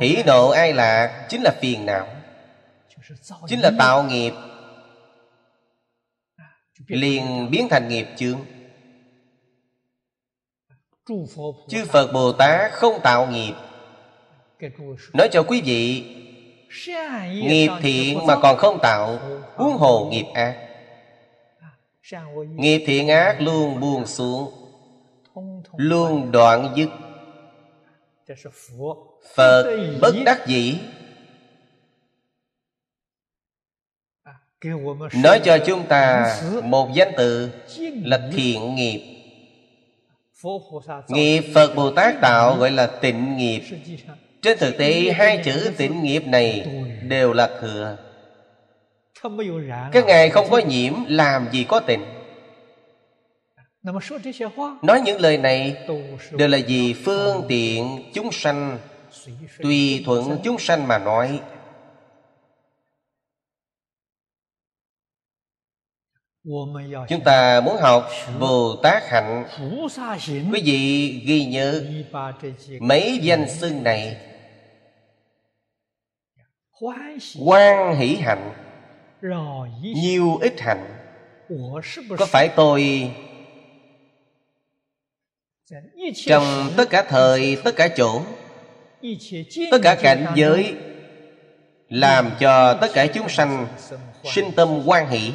hỷ nộ ai lạc chính là phiền não chính là tạo nghiệp liền biến thành nghiệp chướng chư phật bồ tát không tạo nghiệp nói cho quý vị nghiệp thiện mà còn không tạo huống hồ nghiệp ác nghiệp thiện ác luôn buông xuống luôn đoạn dứt phật bất đắc dĩ nói cho chúng ta một danh từ là thiện nghiệp nghiệp phật bồ tát tạo gọi là tịnh nghiệp trên thực tế hai chữ tịnh nghiệp này đều là thừa các ngài không có nhiễm làm gì có tịnh nói những lời này đều là vì phương tiện chúng sanh tùy thuận chúng sanh mà nói Chúng ta muốn học Bồ Tát Hạnh Quý vị ghi nhớ Mấy danh xưng này quan hỷ hạnh Nhiều ít hạnh Có phải tôi Trong tất cả thời, tất cả chỗ Tất cả cảnh giới Làm cho tất cả chúng sanh Sinh tâm quan hỷ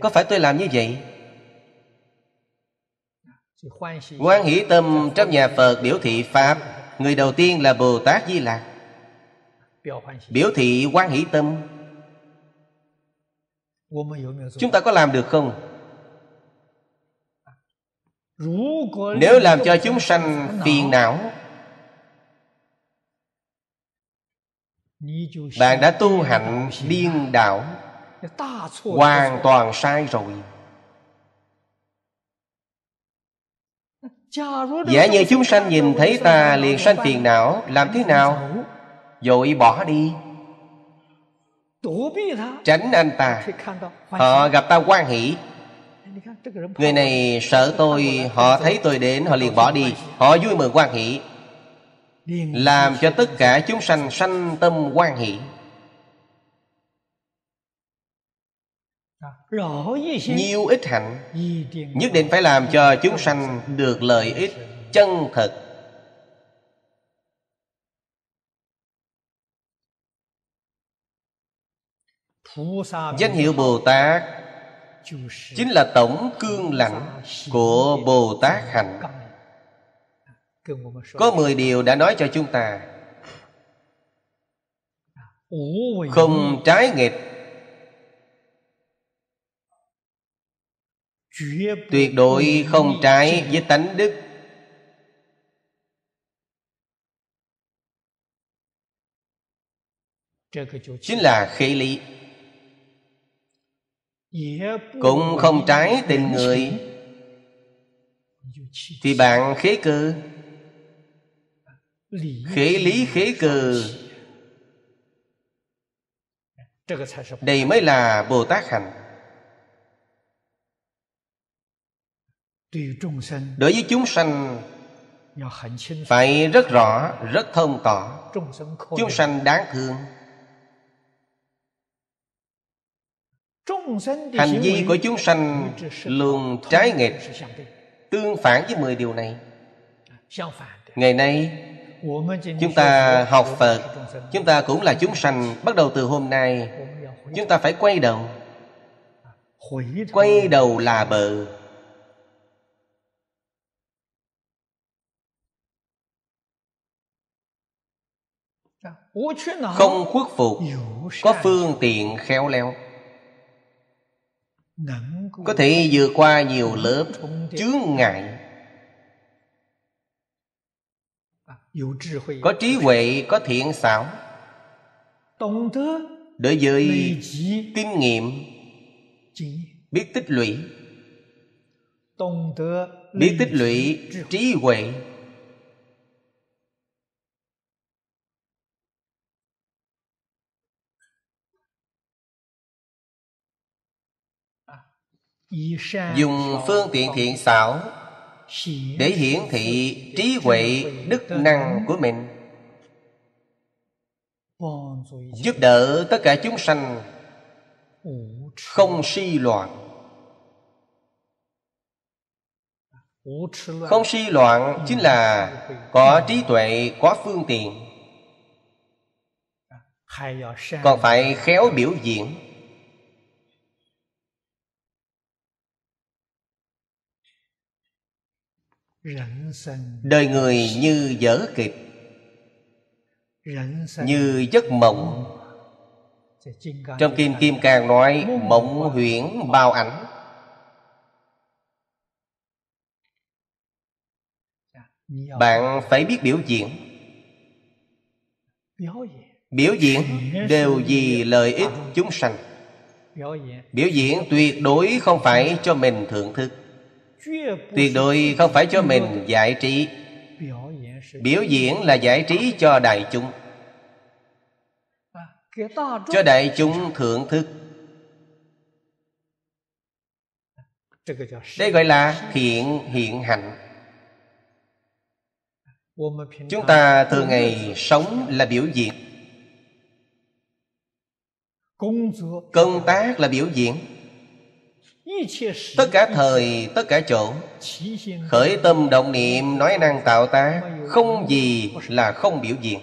có phải tôi làm như vậy quan hỷ tâm trong nhà phật biểu thị pháp người đầu tiên là bồ tát di lạc biểu thị quan hỷ tâm chúng ta có làm được không nếu làm cho chúng sanh phiền não bạn đã tu hạnh điên đảo hoàn toàn sai rồi giả như chúng sanh nhìn thấy ta liền sanh phiền não làm thế nào dội bỏ đi tránh anh ta họ gặp ta quan hỷ người này sợ tôi họ thấy tôi đến họ liền bỏ đi họ vui mừng quan hỷ làm cho tất cả chúng sanh sanh tâm quan hỷ nhiều ích hạnh nhất định phải làm cho chúng sanh được lợi ích chân thật danh hiệu bồ tát chính là tổng cương lãnh của bồ tát hạnh có mười điều đã nói cho chúng ta không trái nghịch tuyệt đối không trái với tánh đức chính là khế lý cũng không trái tình người thì bạn khế cư khế lý khế cư đây mới là bồ tát hạnh đối với chúng sanh phải rất rõ rất thông tỏ chúng sanh đáng thương hành vi của chúng sanh luôn trái nghịch tương phản với mười điều này ngày nay chúng ta học phật chúng ta cũng là chúng sanh bắt đầu từ hôm nay chúng ta phải quay đầu à, quay đầu là bờ không khuất phục có phương tiện khéo léo có thể vượt qua nhiều lớp chướng ngại à, có trí huệ có thiện xảo đối với kinh nghiệm biết tích lũy biết tích lũy trí huệ dùng phương tiện thiện xảo để hiển thị trí huệ đức năng của mình giúp đỡ tất cả chúng sanh không si loạn không si loạn chính là có trí tuệ có phương tiện còn phải khéo biểu diễn đời người như dở kịch như giấc mộng trong kim kim càng nói mộng huyễn bao ảnh bạn phải biết biểu diễn biểu diễn đều vì lợi ích chúng sanh biểu diễn tuyệt đối không phải cho mình thưởng thức tuyệt đối không phải cho mình giải trí biểu diễn là giải trí cho đại chúng cho đại chúng thưởng thức đây gọi là hiện hiện hạnh chúng ta thường ngày sống là biểu diễn công tác là biểu diễn tất cả thời tất cả chỗ khởi tâm động niệm nói năng tạo tá không gì là không biểu diễn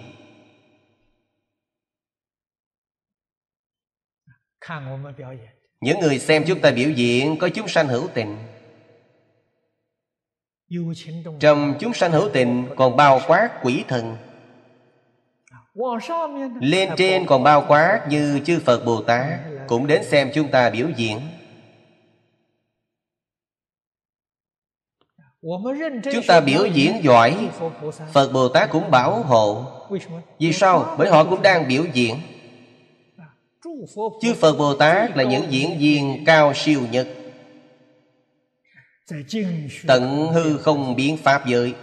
những người xem chúng ta biểu diễn có chúng sanh hữu tình trong chúng sanh hữu tình còn bao quát quỷ thần lên trên còn bao quát như chư phật bồ tát cũng đến xem chúng ta biểu diễn Chúng ta biểu diễn giỏi Phật Bồ Tát cũng bảo hộ Vì sao? Bởi họ cũng đang biểu diễn Chư Phật Bồ Tát là những diễn viên cao siêu nhất Tận hư không biến pháp giới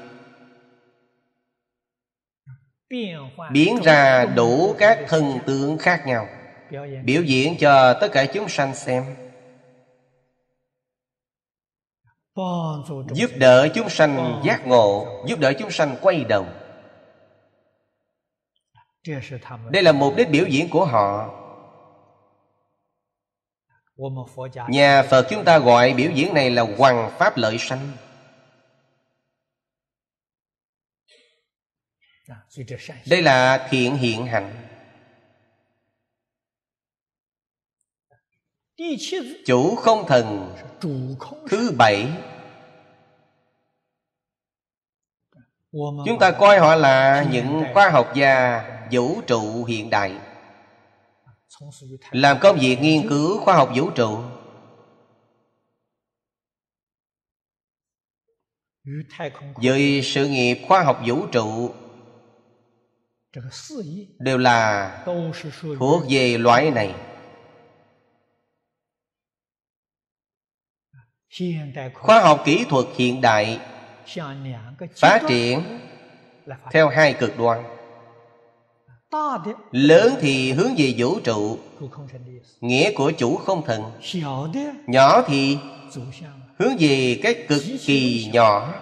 Biến ra đủ các thân tượng khác nhau Biểu diễn cho tất cả chúng sanh xem giúp đỡ chúng sanh giác ngộ giúp đỡ chúng sanh quay đầu đây là mục đích biểu diễn của họ nhà phật chúng ta gọi biểu diễn này là hoàng pháp lợi sanh dạ, đây là thiện hiện hạnh Chủ không thần Thứ bảy Chúng ta coi họ là những khoa học gia vũ trụ hiện đại Làm công việc nghiên cứu khoa học vũ trụ Với sự nghiệp khoa học vũ trụ Đều là thuộc về loại này khoa học kỹ thuật hiện đại phát triển theo hai cực đoan lớn thì hướng về vũ trụ nghĩa của chủ không thần nhỏ thì hướng về cái cực kỳ nhỏ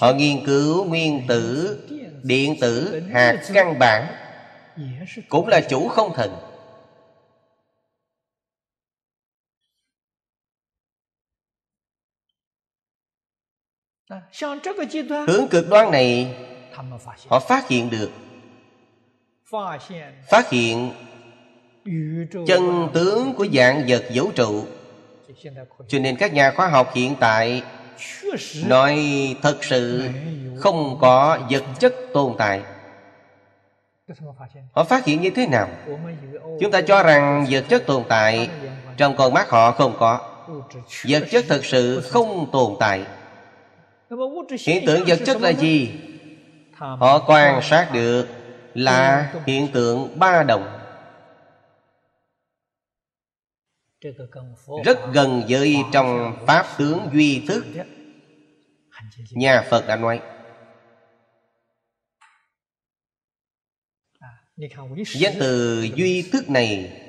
họ nghiên cứu nguyên tử điện tử hạt căn bản cũng là chủ không thần hướng cực đoan này họ phát hiện được phát hiện chân tướng của dạng vật vũ trụ cho nên các nhà khoa học hiện tại nói thật sự không có vật chất tồn tại họ phát hiện như thế nào chúng ta cho rằng vật chất tồn tại trong con mắt họ không có vật chất thật sự không tồn tại hiện tượng vật chất là gì họ quan sát được là hiện tượng ba đồng rất gần với trong pháp tướng duy thức nhà phật đã nói à, danh từ duy thức này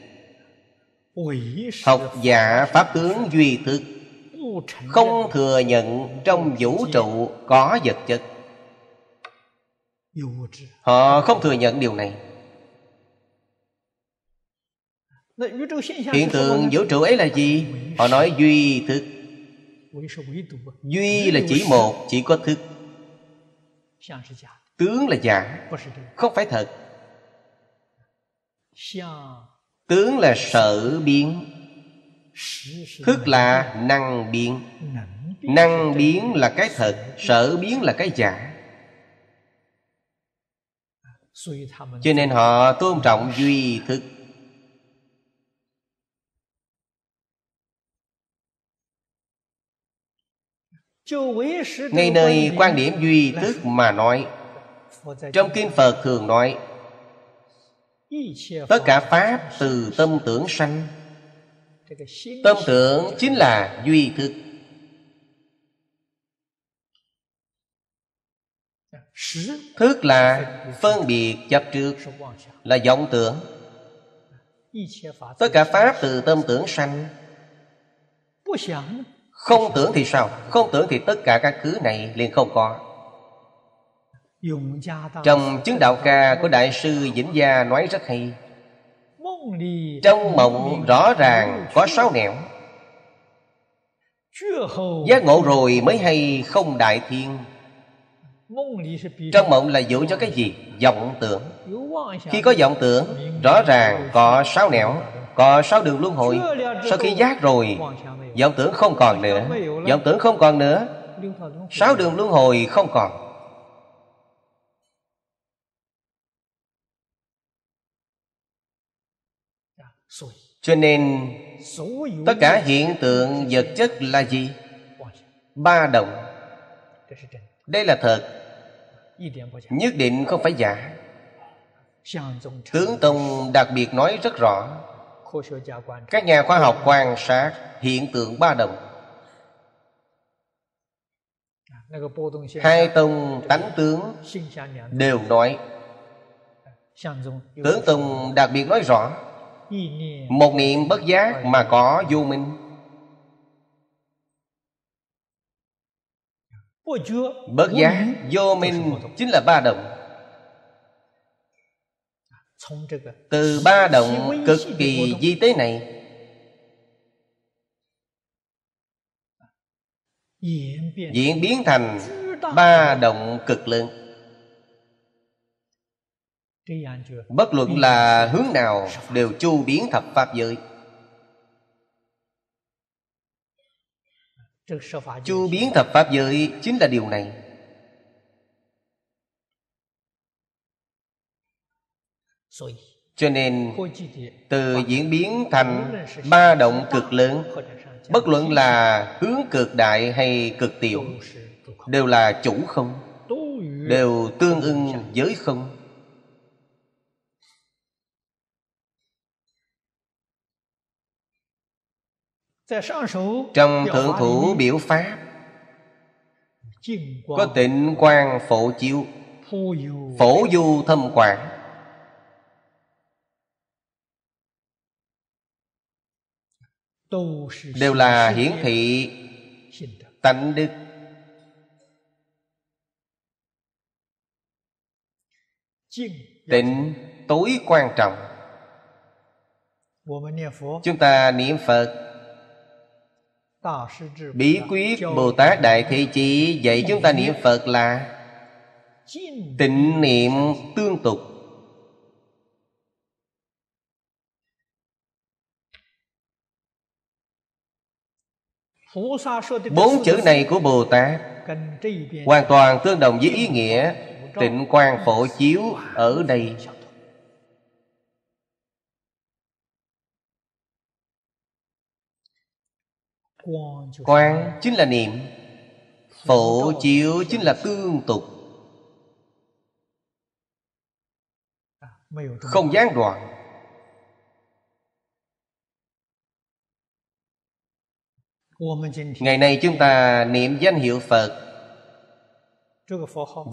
học giả pháp tướng duy thức không thừa nhận trong vũ trụ có vật chất họ không thừa nhận điều này hiện tượng vũ trụ ấy là gì họ nói duy thức duy là chỉ một chỉ có thức tướng là giả không phải thật tướng là sở biến thức là năng biến năng biến là cái thật sở biến là cái giả cho nên họ tôn trọng duy thức ngay nơi quan điểm duy thức mà nói trong kinh phật thường nói tất cả pháp từ tâm tưởng sanh tâm tưởng chính là duy thức thức là phân biệt chấp trước là vọng tưởng tất cả pháp từ tâm tưởng sanh không tưởng thì sao không tưởng thì tất cả các thứ này liền không có trong chứng đạo ca của đại sư vĩnh gia nói rất hay trong mộng rõ ràng có sáu nẻo Giác ngộ rồi mới hay không đại thiên Trong mộng là dụ cho cái gì? vọng tưởng Khi có vọng tưởng Rõ ràng có sáu nẻo Có sáu đường luân hồi Sau khi giác rồi vọng tưởng không còn nữa vọng tưởng không còn nữa Sáu đường luân hồi không còn cho nên tất cả hiện tượng vật chất là gì ba động đây là thật nhất định không phải giả tướng tông đặc biệt nói rất rõ các nhà khoa học quan sát hiện tượng ba động à, hai tông tánh tướng đều nói tướng tông đặc biệt nói rõ một niệm bất giác mà có vô minh bất giác vô minh chính là ba động từ ba động cực kỳ di tế này diễn biến thành ba động cực lớn bất luận là hướng nào đều chu biến thập pháp giới chu biến thập pháp giới chính là điều này cho nên từ diễn biến thành ba động cực lớn bất luận là hướng cực đại hay cực tiểu đều là chủ không đều tương ưng giới không trong thượng thủ biểu pháp có tịnh quang phổ chiếu phổ du thâm quảng đều là hiển thị tánh đức tịnh tối quan trọng chúng ta niệm phật bí quyết bồ tát đại thế chí dạy chúng ta niệm phật là tịnh niệm tương tục bốn chữ này của bồ tát hoàn toàn tương đồng với ý nghĩa tịnh quang phổ chiếu ở đây Quán chính là niệm Phổ chiếu chính là tương tục à, Không gián đoạn Ngày nay chúng ta niệm danh hiệu Phật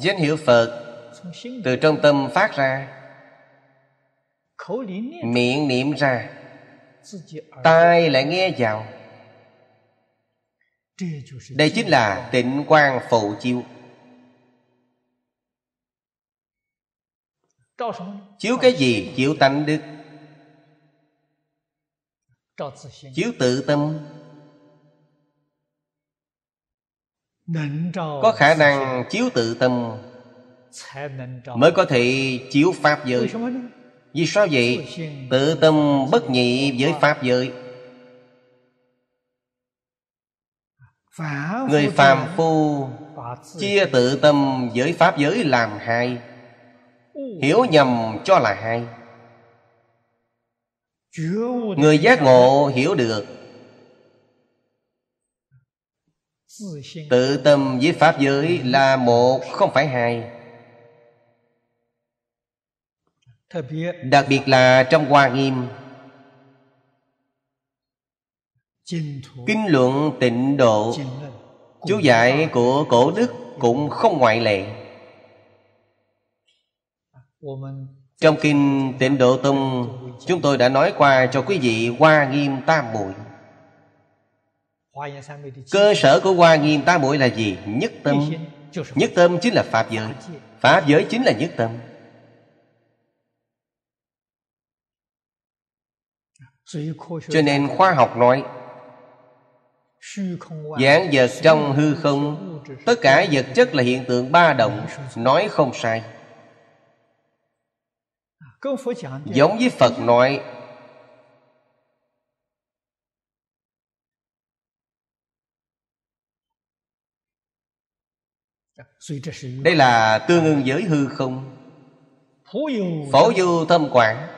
Danh hiệu Phật Từ trong tâm phát ra Miệng niệm ra Tai lại nghe vào đây chính là tịnh quang phụ chiếu chiếu cái gì chiếu tánh đức chiếu tự tâm có khả năng chiếu tự tâm mới có thể chiếu pháp giới vì sao vậy tự tâm bất nhị với pháp giới người phàm phu chia tự tâm với pháp giới làm hai hiểu nhầm cho là hai người giác ngộ hiểu được tự tâm với pháp giới là một không phải hai đặc biệt là trong hoa nghiêm kinh luận tịnh độ chú giải của cổ đức cũng không ngoại lệ trong kinh tịnh độ tông chúng tôi đã nói qua cho quý vị hoa nghiêm tam muội cơ sở của hoa nghiêm tam muội là gì nhất tâm nhất tâm chính là pháp giới pháp giới chính là nhất tâm cho nên khoa học nói Dạng vật trong hư không Tất cả vật chất là hiện tượng ba động Nói không sai Giống với Phật nói Đây là tương ưng với hư không Phổ du thâm quảng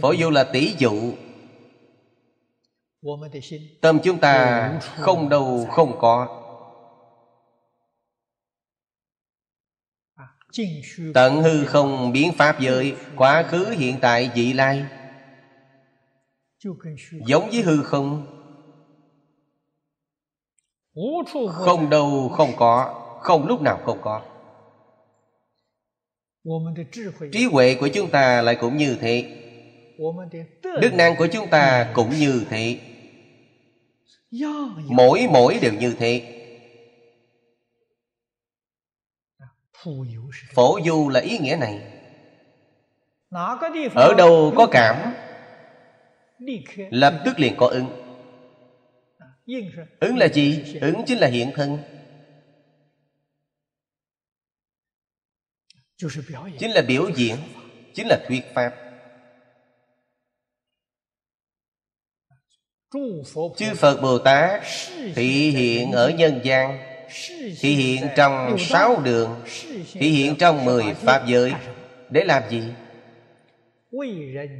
phổ dụ là tỷ dụ tâm chúng ta không đâu không có tận hư không biến pháp giới quá khứ hiện tại vị lai giống với hư không không đâu không có không lúc nào không có trí huệ của chúng ta lại cũng như thế đức năng của chúng ta cũng như thế mỗi mỗi đều như thế phổ du là ý nghĩa này ở đâu có cảm lập tức liền có ứng ứng là gì ứng chính là hiện thân chính là biểu diễn chính là thuyết pháp chư phật bồ tát thị hiện ở nhân gian thị hiện trong sáu đường thị hiện trong mười pháp giới để làm gì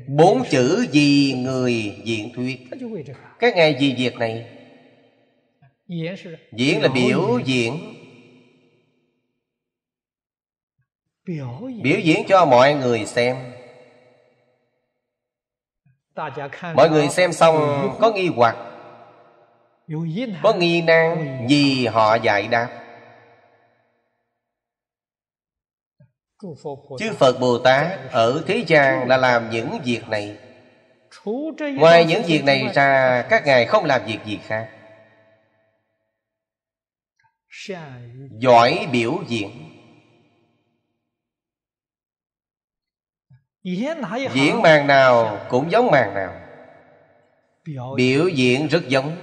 bốn chữ vì người diễn thuyết các ngài vì việc này diễn là biểu diễn biểu diễn cho mọi người xem mọi người xem xong có nghi hoặc có nghi nan vì họ dạy đáp chư phật bồ tát ở thế gian là làm những việc này ngoài những việc này ra các ngài không làm việc gì khác giỏi biểu diễn diễn màn nào cũng giống màn nào biểu diễn rất giống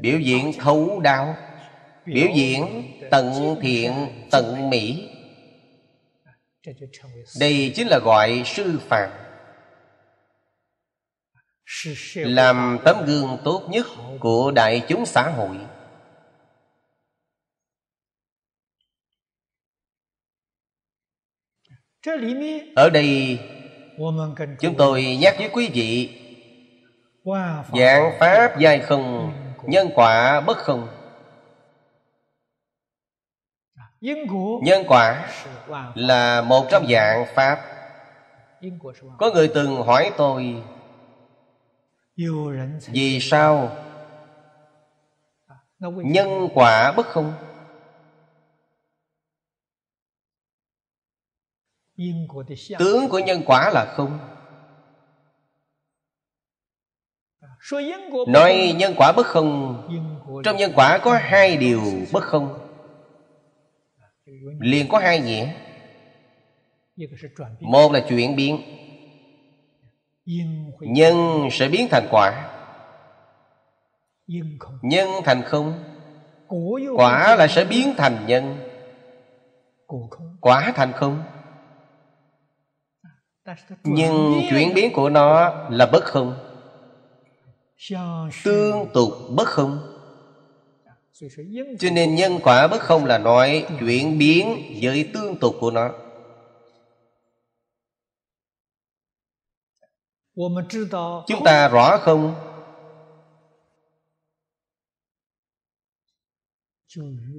biểu diễn thấu đáo biểu diễn tận thiện tận mỹ đây chính là gọi sư phạm làm tấm gương tốt nhất của đại chúng xã hội ở đây chúng tôi nhắc với quý vị dạng pháp giai không nhân quả bất không nhân quả là một trong dạng pháp có người từng hỏi tôi vì sao à, nhân quả bất không tướng của nhân quả là không nói nhân quả bất không trong nhân quả có hai điều bất không liền có hai nghĩa một là chuyển biến nhân sẽ biến thành quả nhân thành không quả là sẽ biến thành nhân quả thành không nhưng chuyển biến của nó là bất không tương tục bất không cho nên nhân quả bất không là nói ừ. chuyển biến với tương tục của nó chúng ta rõ không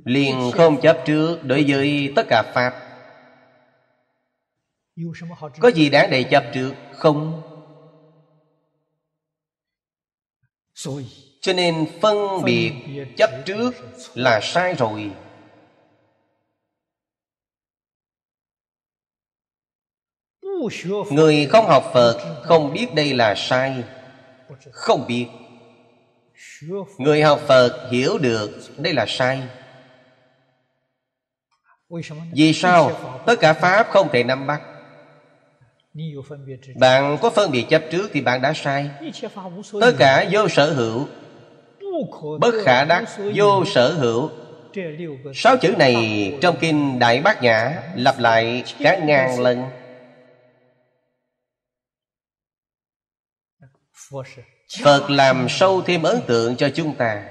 liền không chấp trước đối với tất cả pháp có gì đáng để chấp trước không cho nên phân biệt chấp trước là sai rồi người không học phật không biết đây là sai không biết người học phật hiểu được đây là sai vì sao tất cả pháp không thể nắm bắt bạn có phân biệt chấp trước thì bạn đã sai Tất cả vô sở hữu Bất khả đắc vô sở hữu Sáu chữ này trong kinh Đại Bát Nhã Lặp lại cả ngàn lần Phật làm sâu thêm ấn tượng cho chúng ta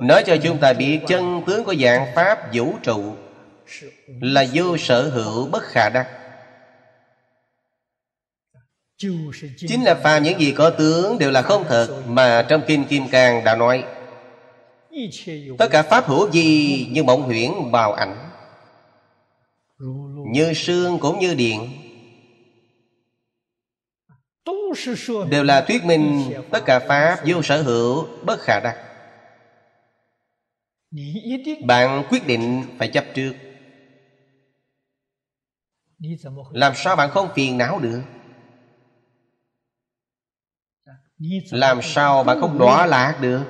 Nói cho chúng ta biết chân tướng của dạng Pháp vũ trụ Là vô sở hữu bất khả đắc chính là phàm những gì có tướng đều là không thật mà trong kinh kim cang đã nói tất cả pháp hữu gì như mộng huyễn bào ảnh như sương cũng như điện đều là thuyết minh tất cả pháp vô sở hữu bất khả đắc bạn quyết định phải chấp trước làm sao bạn không phiền não được làm sao bạn không đọa lạc được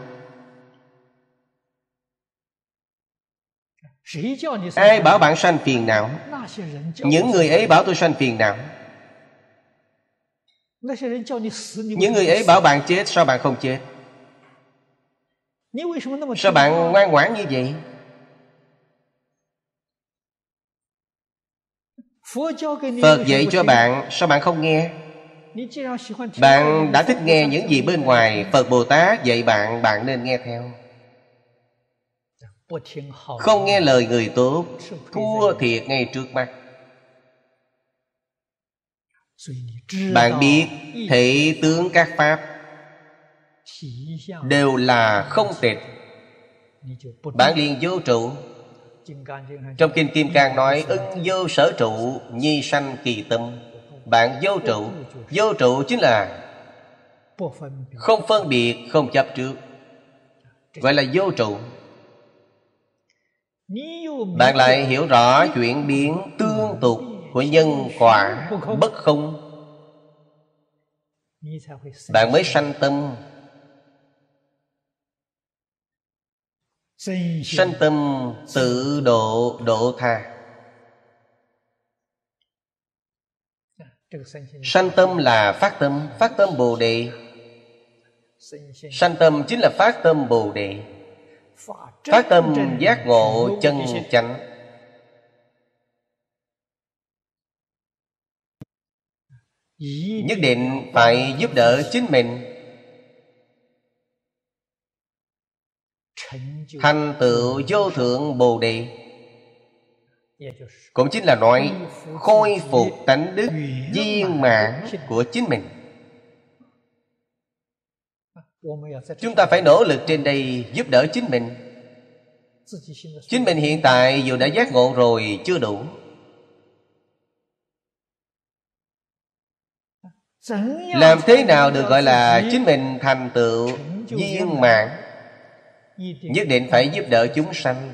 ai bảo bạn sanh phiền não những người ấy bảo tôi sanh phiền não những người ấy bảo bạn chết sao bạn không chết sao bạn ngoan ngoãn như vậy phật dạy cho bạn sao bạn không nghe bạn đã thích nghe những gì bên ngoài phật bồ tát dạy bạn bạn nên nghe theo không nghe lời người tốt thua thiệt ngay trước mắt bạn biết thể tướng các pháp đều là không tịch bạn liền vô trụ trong kinh kim cang nói ưng vô sở trụ nhi sanh kỳ tâm bạn vô trụ vô trụ chính là không phân biệt không chấp trước gọi là vô trụ bạn lại hiểu rõ chuyển biến tương tục của nhân quả bất không bạn mới sanh tâm sanh tâm tự độ độ tha sanh tâm là phát tâm phát tâm bồ đề sanh tâm chính là phát tâm bồ đề phát tâm giác ngộ chân chánh nhất định phải giúp đỡ chính mình thành tựu vô thượng bồ đề cũng chính là nói khôi phục tánh đức viên mãn của chính mình chúng ta phải nỗ lực trên đây giúp đỡ chính mình chính mình hiện tại dù đã giác ngộ rồi chưa đủ làm thế nào được gọi là chính mình thành tựu viên mãn nhất định phải giúp đỡ chúng sanh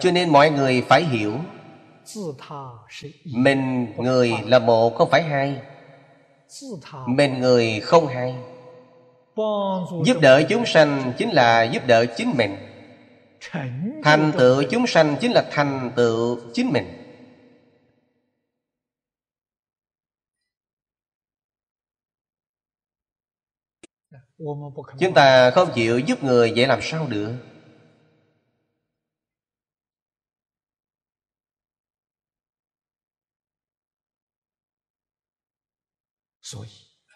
cho nên mọi người phải hiểu mình người là một không phải hai mình người không hai giúp đỡ chúng sanh chính là giúp đỡ chính mình thành tựu chúng sanh chính là thành tựu chính mình chúng ta không chịu giúp người vậy làm sao được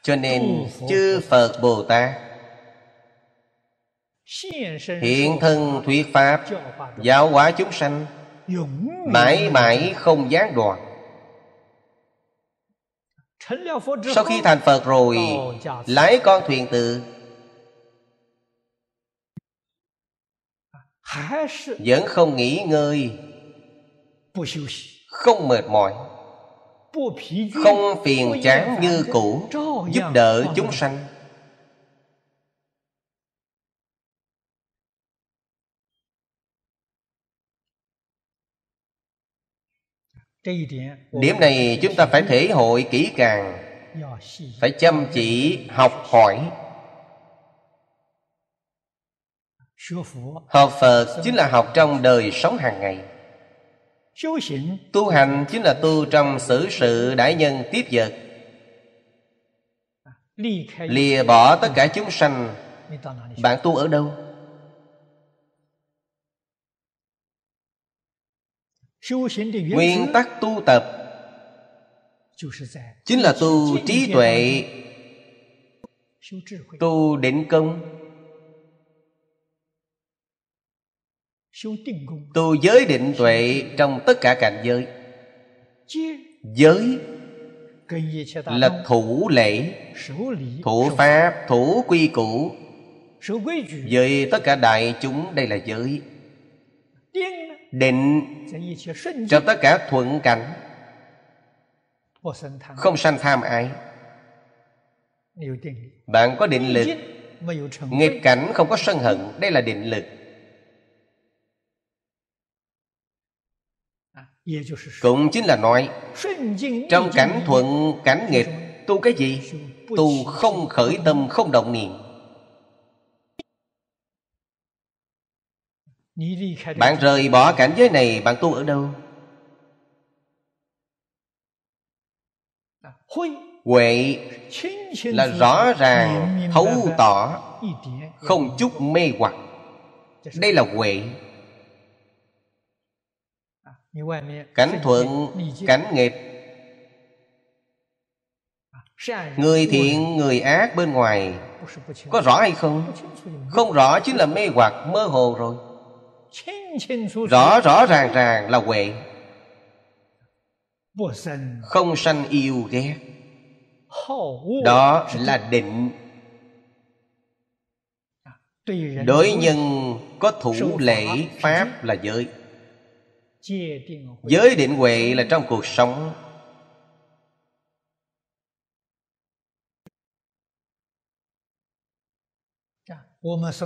cho nên chư phật bồ tát hiện thân thuyết pháp giáo hóa chúng sanh mãi mãi không gián đoạn sau khi thành phật rồi lái con thuyền từ vẫn không nghỉ ngơi không mệt mỏi không phiền chán như cũ giúp đỡ chúng sanh điểm này chúng ta phải thể hội kỹ càng phải chăm chỉ học hỏi học phật chính là học trong đời sống hàng ngày Tu hành chính là tu trong xử sự đại nhân tiếp vật Lìa bỏ tất cả chúng sanh Bạn tu ở đâu? Nguyên tắc tu tập Chính là tu trí tuệ Tu định công tu giới định tuệ trong tất cả cảnh giới giới là thủ lễ thủ pháp thủ quy củ với tất cả đại chúng đây là giới định trong tất cả thuận cảnh không sanh tham ái bạn có định lực nghịch cảnh không có sân hận đây là định lực cũng chính là nói trong cảnh thuận cảnh nghịch tu cái gì tu không khởi tâm không động niệm bạn rời bỏ cảnh giới này bạn tu ở đâu huệ là rõ ràng thấu tỏ không chút mê hoặc đây là huệ cảnh thuận cảnh nghịch người thiện người ác bên ngoài có rõ hay không không rõ chính là mê hoặc mơ hồ rồi rõ rõ ràng ràng là huệ không sanh yêu ghét đó là định đối nhân có thủ lễ pháp là giới giới định huệ là trong cuộc sống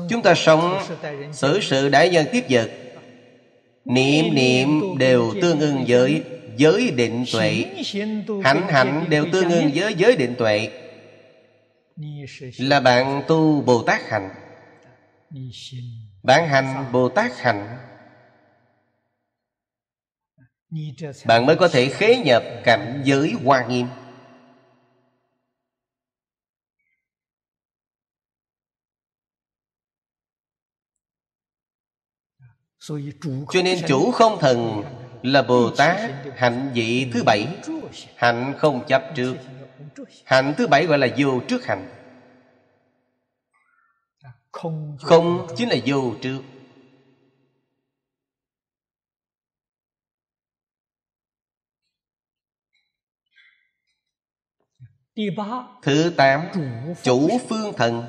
chúng ta sống xử sự đại nhân tiếp vật niệm niệm đều tương ưng với giới định tuệ hạnh hạnh đều tương ưng với giới định tuệ là bạn tu bồ tát hạnh bạn hành bồ tát hạnh bạn mới có thể khế nhập cảnh giới hoa nghiêm cho nên chủ không thần là bồ tát hạnh vị thứ bảy hạnh không chấp trước hạnh thứ bảy gọi là vô trước hạnh không chính là vô trước Thứ tám Chủ phương thần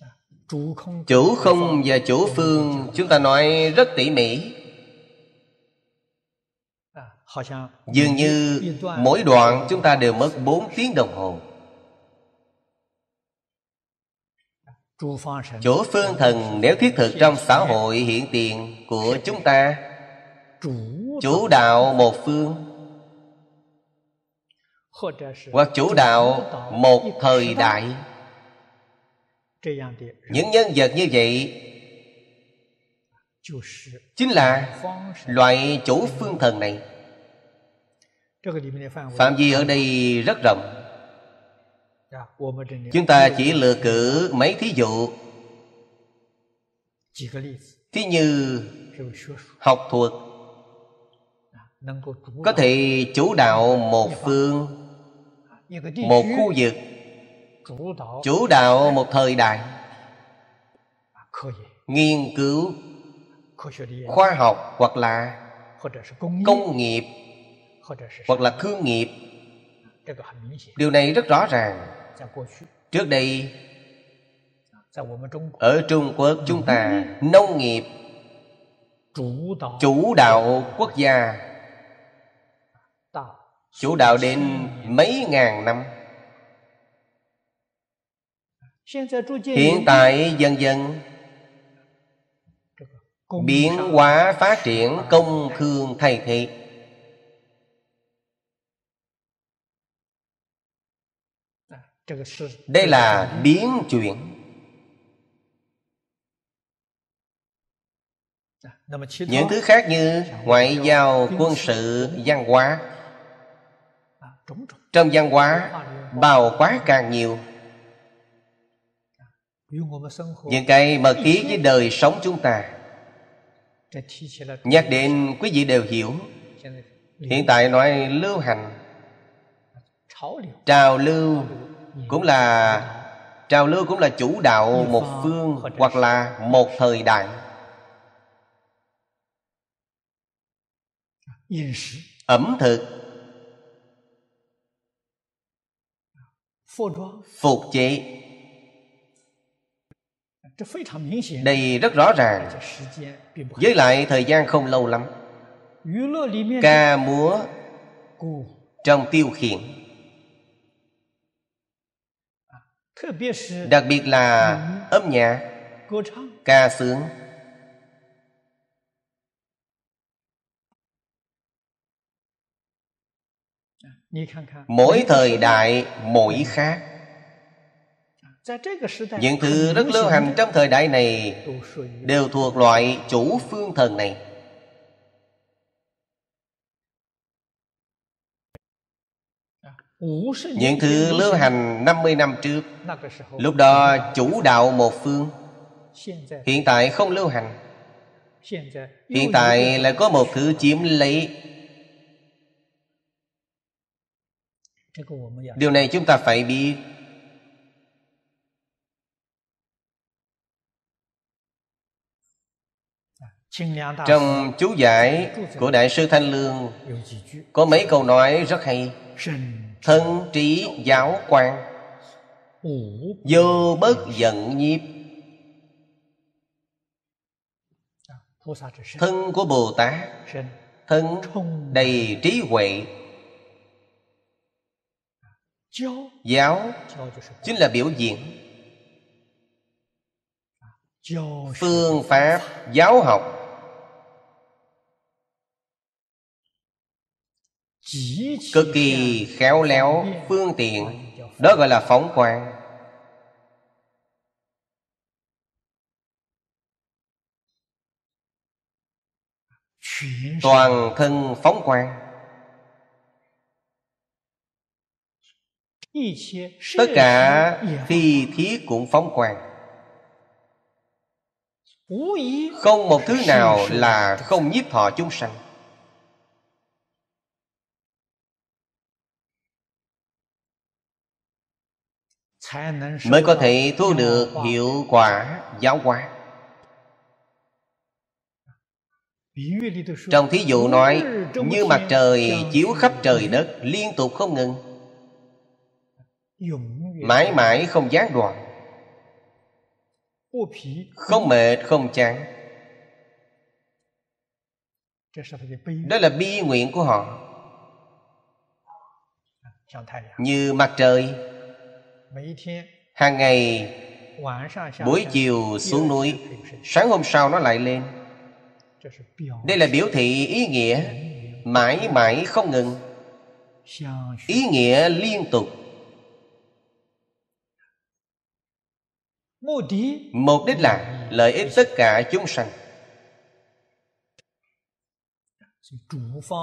à, Chủ không và chủ phương Chúng ta nói rất tỉ mỉ à, Dường như mỗi đoạn chúng ta đều mất 4 tiếng đồng hồ Chủ phương thần nếu thiết thực trong xã hội hiện tiền của chúng ta chủ đạo một phương hoặc chủ đạo một thời đại những nhân vật như vậy chính là loại chủ phương thần này phạm vi ở đây rất rộng chúng ta chỉ lựa cử mấy thí dụ thí như học thuộc có thể chủ đạo một phương một khu vực chủ đạo một thời đại à, nghiên cứu khoa học hoặc là công nghiệp hoặc là thương nghiệp điều này rất rõ ràng trước đây ở trung quốc chúng ta nông nghiệp chủ đạo quốc gia chủ đạo đến mấy ngàn năm hiện tại dần dần biến hóa phát triển công khương thay thế đây là biến chuyển những thứ khác như ngoại giao quân sự văn hóa trong văn hóa bao quá càng nhiều những cái mật ý với đời sống chúng ta nhắc đến quý vị đều hiểu hiện tại nói lưu hành trào lưu cũng là trào lưu cũng là chủ đạo một phương hoặc là một thời đại ẩm thực phục chế đây rất rõ ràng với lại thời gian không lâu lắm ca múa trong tiêu khiển à, đặc biệt là âm nhạc ca sướng mỗi thời đại mỗi khác những thứ rất lưu hành trong thời đại này đều thuộc loại chủ phương thần này những thứ lưu hành 50 năm trước Lúc đó chủ đạo một phương Hiện tại không lưu hành Hiện tại lại có một thứ chiếm lấy điều này chúng ta phải biết à, trong chú giải của đại sư thanh lương có mấy câu nói rất hay thân trí giáo quan vô bất giận nhiếp à, thân của bồ tát thân đầy trí huệ giáo chính là biểu diễn phương pháp giáo học cực kỳ khéo léo phương tiện đó gọi là phóng quang toàn thân phóng quang tất cả phi thí cũng phóng quang không một thứ nào là không nhiếp thọ chúng sanh mới có thể thu được hiệu quả giáo hóa trong thí dụ nói như mặt trời chiếu khắp trời đất liên tục không ngừng mãi mãi không gián đoạn không mệt không chán đó là bi nguyện của họ như mặt trời hàng ngày buổi chiều xuống núi sáng hôm sau nó lại lên đây là biểu thị ý nghĩa mãi mãi không ngừng ý nghĩa liên tục mục đích là lợi ích tất cả chúng sanh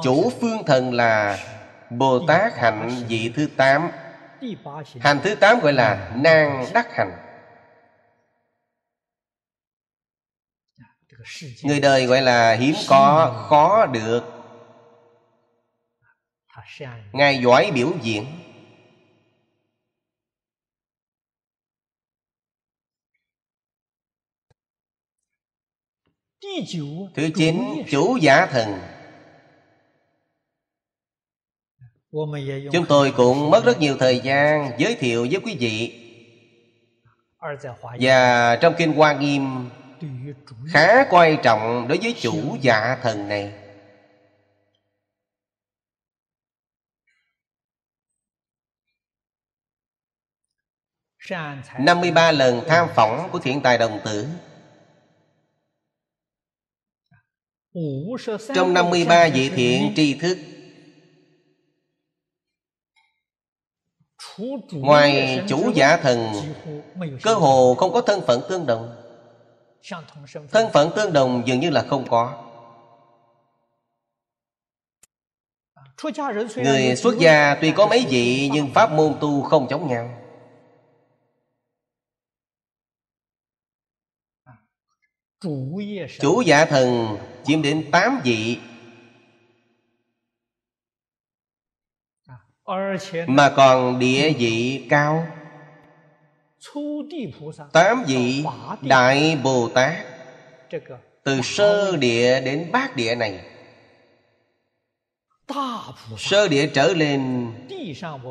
chủ phương thần là bồ tát hạnh vị thứ tám hành thứ tám gọi là Nang đắc hành dạ, người đời gọi là hiếm có khó được ngài giỏi biểu diễn Thứ chín Chủ giả thần Chúng tôi cũng mất rất nhiều thời gian giới thiệu với quý vị Và trong Kinh Hoa Nghiêm Khá quan trọng đối với chủ dạ thần này năm mươi ba lần tham phỏng của thiện tài đồng tử Trong 53 vị thiện tri thức Ngoài chủ giả thần Cơ hồ không có thân phận tương đồng Thân phận tương đồng dường như là không có Người xuất gia tuy có mấy vị Nhưng pháp môn tu không chống nhau Chủ giả thần chiếm đến 8 vị mà còn địa vị cao tám vị đại bồ tát từ sơ địa đến bát địa này sơ địa trở lên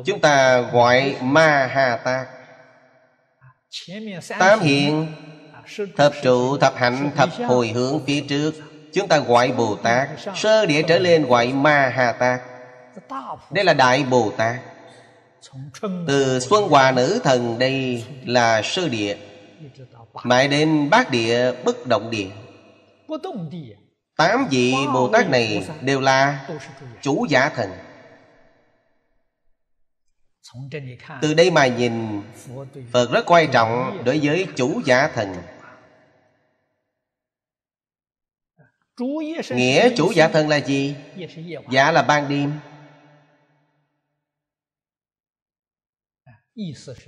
chúng ta gọi ma hà tát tám hiện thập trụ thập hạnh thập hồi hướng phía trước Chúng ta gọi Bồ Tát Sơ địa trở lên gọi Ma Hà Tát Đây là Đại Bồ Tát Từ Xuân Hòa Nữ Thần đây là Sơ địa Mãi đến Bát địa Bất động địa Tám vị Bồ Tát này đều là chủ giả thần Từ đây mà nhìn Phật rất quan trọng đối với chủ giả thần nghĩa chủ giả thân là gì giả là ban đêm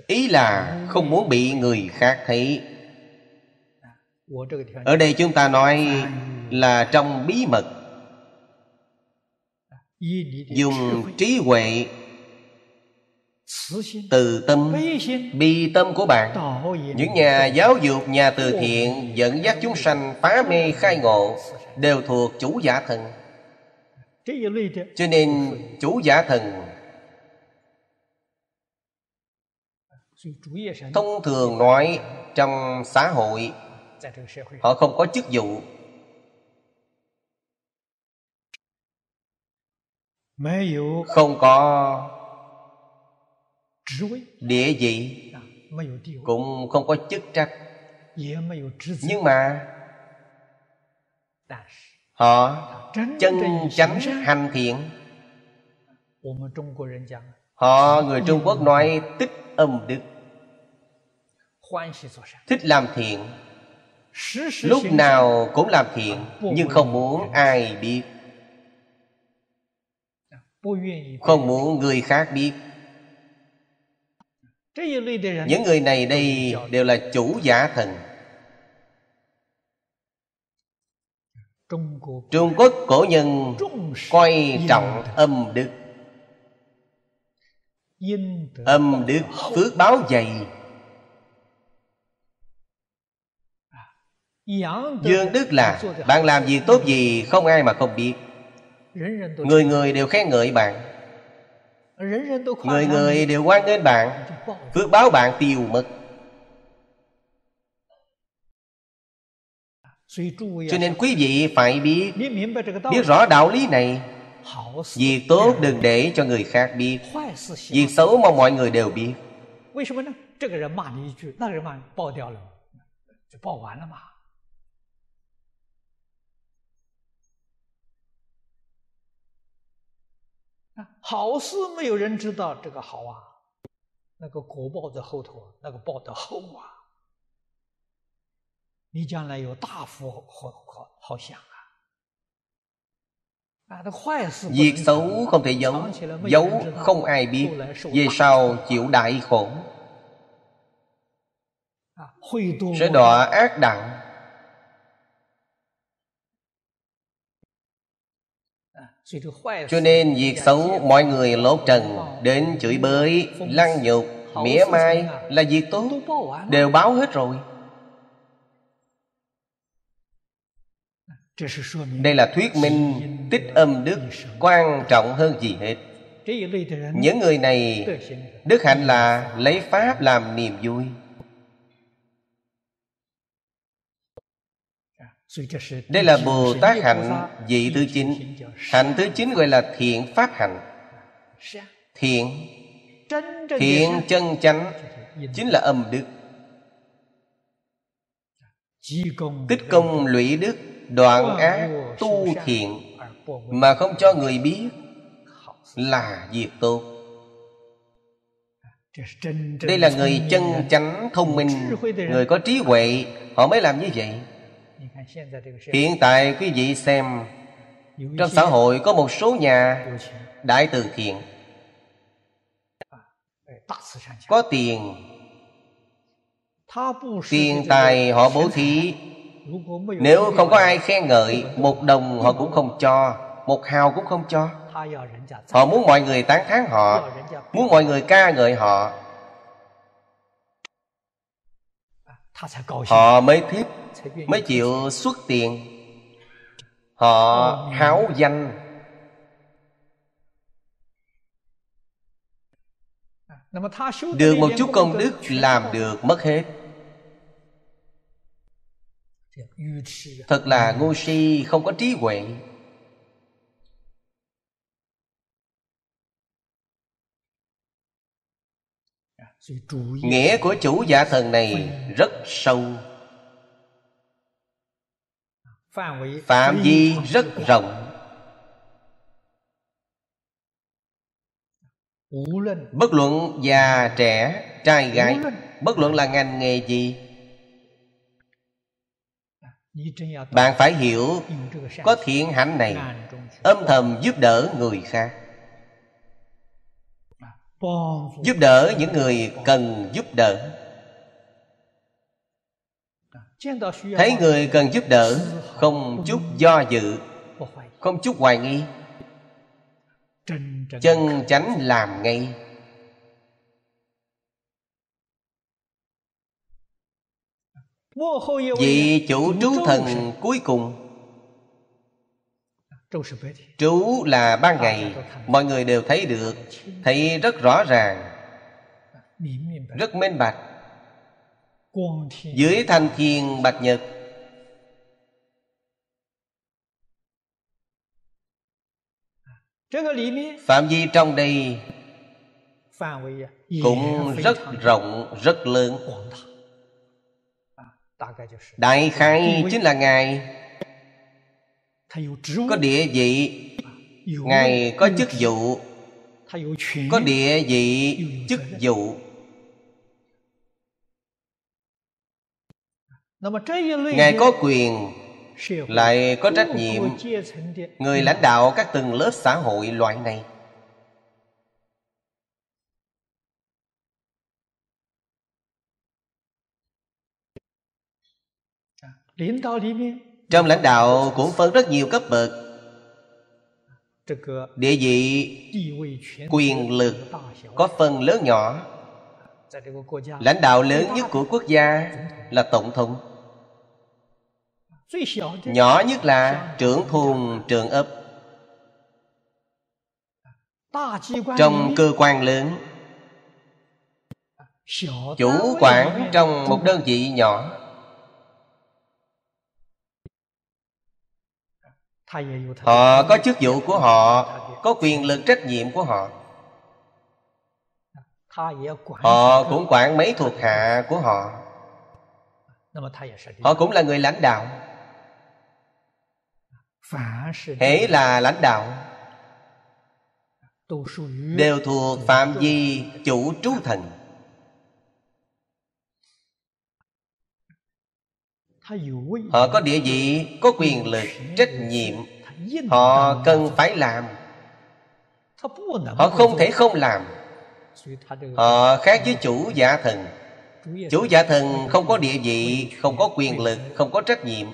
ý là không muốn bị người khác thấy ở đây chúng ta nói là trong bí mật dùng trí huệ từ tâm bi tâm của bạn những nhà giáo dục nhà từ thiện dẫn dắt chúng sanh phá mê khai ngộ đều thuộc chủ giả thần cho nên chủ giả thần thông thường nói trong xã hội họ không có chức vụ không có địa vị à, cũng không có chức trách nhưng mà họ chân chánh hành thiện họ người trung quốc nói tích âm đức thích làm thiện lúc nào cũng làm thiện à, nhưng không muốn ai biết à, không muốn người khác biết những người này đây đều là chủ giả thần trung quốc cổ nhân coi trọng âm đức âm đức phước báo dày dương đức là bạn làm gì tốt gì không ai mà không biết người người đều khen ngợi bạn người người đều quan đến bạn phước báo bạn tiêu mất à. cho nên quý vị phải biết biết rõ đạo lý này việc tốt đừng để cho người khác biết việc xấu mong mọi người đều biết 啊，好事没有人知道，这个好啊，那个果报在后头，那个报的厚啊。你将来有大福好好好享啊！Việc xấu không thể giấu Giấu không ai biết Về sau chịu đại khổ Sẽ đọa ác đặng cho nên việc xấu mọi người lỗ trần đến chửi bới lăng nhục mỉa mai là việc tốt đều báo hết rồi đây là thuyết minh tích âm đức quan trọng hơn gì hết những người này đức hạnh là lấy pháp làm niềm vui đây là bồ tát hạnh vị thứ chín hạnh thứ chín gọi là thiện pháp hạnh thiện thiện chân chánh chính là âm đức tích công lũy đức đoạn ác tu thiện mà không cho người biết là việc tốt đây là người chân chánh thông minh người có trí huệ họ mới làm như vậy hiện tại quý vị xem trong xã hội có một số nhà đại từ thiện có tiền tiền tài họ bố thí nếu không có ai khen ngợi một đồng họ cũng không cho một hào cũng không cho họ muốn mọi người tán thán họ muốn mọi người ca ngợi họ họ mới thích mới chịu xuất tiền họ háo danh được một chút công đức làm được mất hết thật là ngu si không có trí huệ nghĩa của chủ giả thần này rất sâu phạm vi rất rộng bất luận già trẻ trai gái bất luận là ngành nghề gì à, bạn phải hiểu có thiện hạnh này âm thầm giúp đỡ người khác à, giúp đỡ những người cần giúp đỡ thấy người cần giúp đỡ không chút do dự không chút hoài nghi chân chánh làm ngay vị chủ trú thần cuối cùng trú là ban ngày mọi người đều thấy được thấy rất rõ ràng rất minh bạch dưới thanh thiên bạch nhật phạm vi trong đây à, cũng rất rộng rất lớn à, đại khai chính là ngài có địa vị ngài có chức vụ có địa vị chức vụ ngài có quyền lại có trách nhiệm người lãnh đạo các từng lớp xã hội loại này trong lãnh đạo cũng phân rất nhiều cấp bậc địa vị quyền lực có phần lớn nhỏ lãnh đạo lớn nhất của quốc gia là tổng thống nhỏ nhất là trưởng thôn trưởng ấp trong cơ quan lớn chủ quản trong một đơn vị nhỏ họ có chức vụ của họ có quyền lực trách nhiệm của họ họ cũng quản mấy thuộc hạ của họ họ cũng là người lãnh đạo hễ là lãnh đạo đều thuộc phạm vi chủ trú thần họ có địa vị có quyền lực trách nhiệm họ cần phải làm họ không thể không làm họ khác với chủ giả thần chủ giả thần không có địa vị không có quyền lực không có trách nhiệm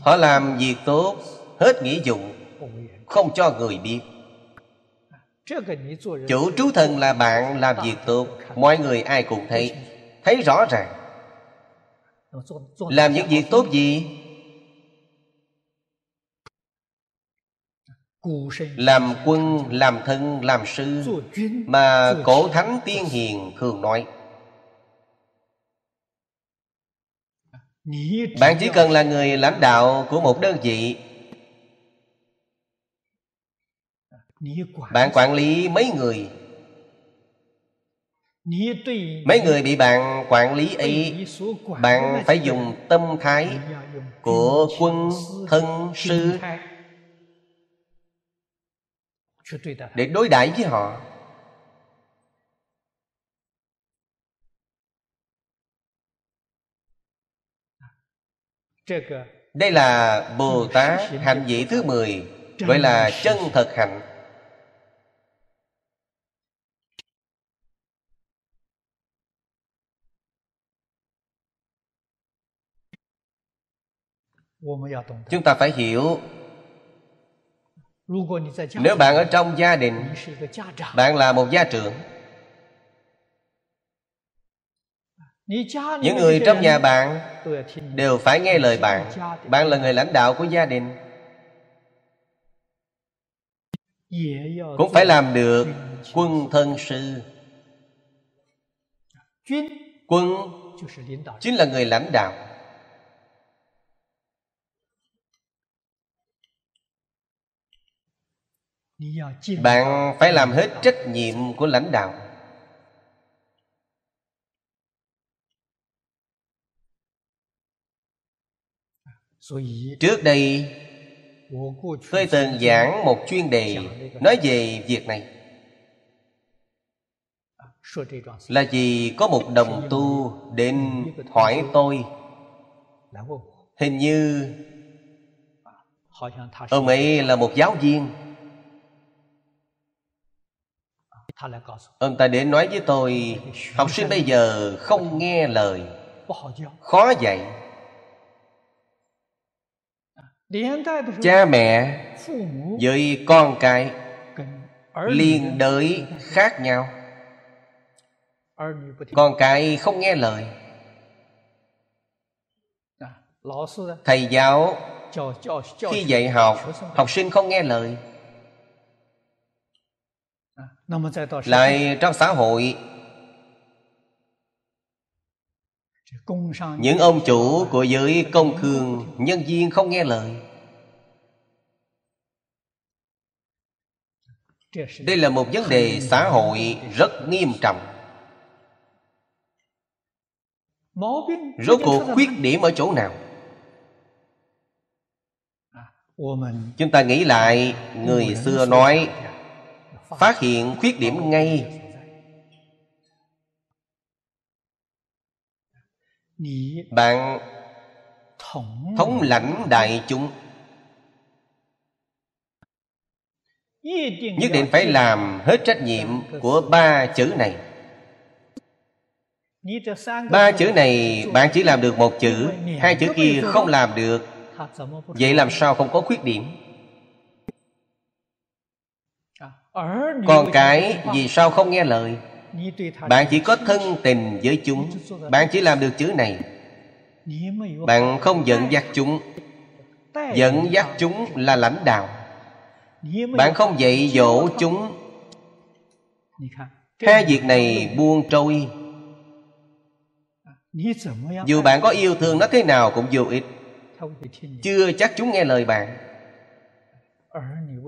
Họ làm việc tốt Hết nghĩa vụ Không cho người biết Chủ trú thân là bạn làm việc tốt Mọi người ai cũng thấy Thấy rõ ràng Làm những việc tốt gì Làm quân, làm thân, làm sư Mà cổ thánh tiên hiền thường nói bạn chỉ cần là người lãnh đạo của một đơn vị bạn quản lý mấy người mấy người bị bạn quản lý ấy bạn phải dùng tâm thái của quân thân sư để đối đãi với họ đây là bồ tát hạnh vị thứ 10 gọi là chân thật hạnh chúng ta phải hiểu nếu bạn ở trong gia đình bạn là một gia trưởng những người trong nhà bạn đều phải nghe lời bạn bạn là người lãnh đạo của gia đình cũng phải làm được quân thân sư quân chính là người lãnh đạo bạn phải làm hết trách nhiệm của lãnh đạo trước đây tôi từng giảng một chuyên đề nói về việc này là vì có một đồng tu đến hỏi tôi hình như ông ấy là một giáo viên ông ta đến nói với tôi học sinh bây giờ không nghe lời khó dạy cha mẹ với con cái liên đới khác nhau con cái không nghe lời à, thầy giáo khi dạy học học sinh không nghe lời lại trong xã hội những ông chủ của giới công khương nhân viên không nghe lời đây là một vấn đề xã hội rất nghiêm trọng rốt cuộc khuyết điểm ở chỗ nào chúng ta nghĩ lại người xưa nói phát hiện khuyết điểm ngay bạn thống lãnh đại chúng nhất định phải làm hết trách nhiệm của ba chữ này ba chữ này bạn chỉ làm được một chữ hai chữ kia không làm được vậy làm sao không có khuyết điểm còn cái vì sao không nghe lời bạn chỉ có thân tình với chúng bạn chỉ làm được chữ này bạn không dẫn dắt chúng dẫn dắt chúng là lãnh đạo bạn không dạy dỗ chúng hai việc này buông trôi dù bạn có yêu thương nó thế nào cũng vô ích chưa chắc chúng nghe lời bạn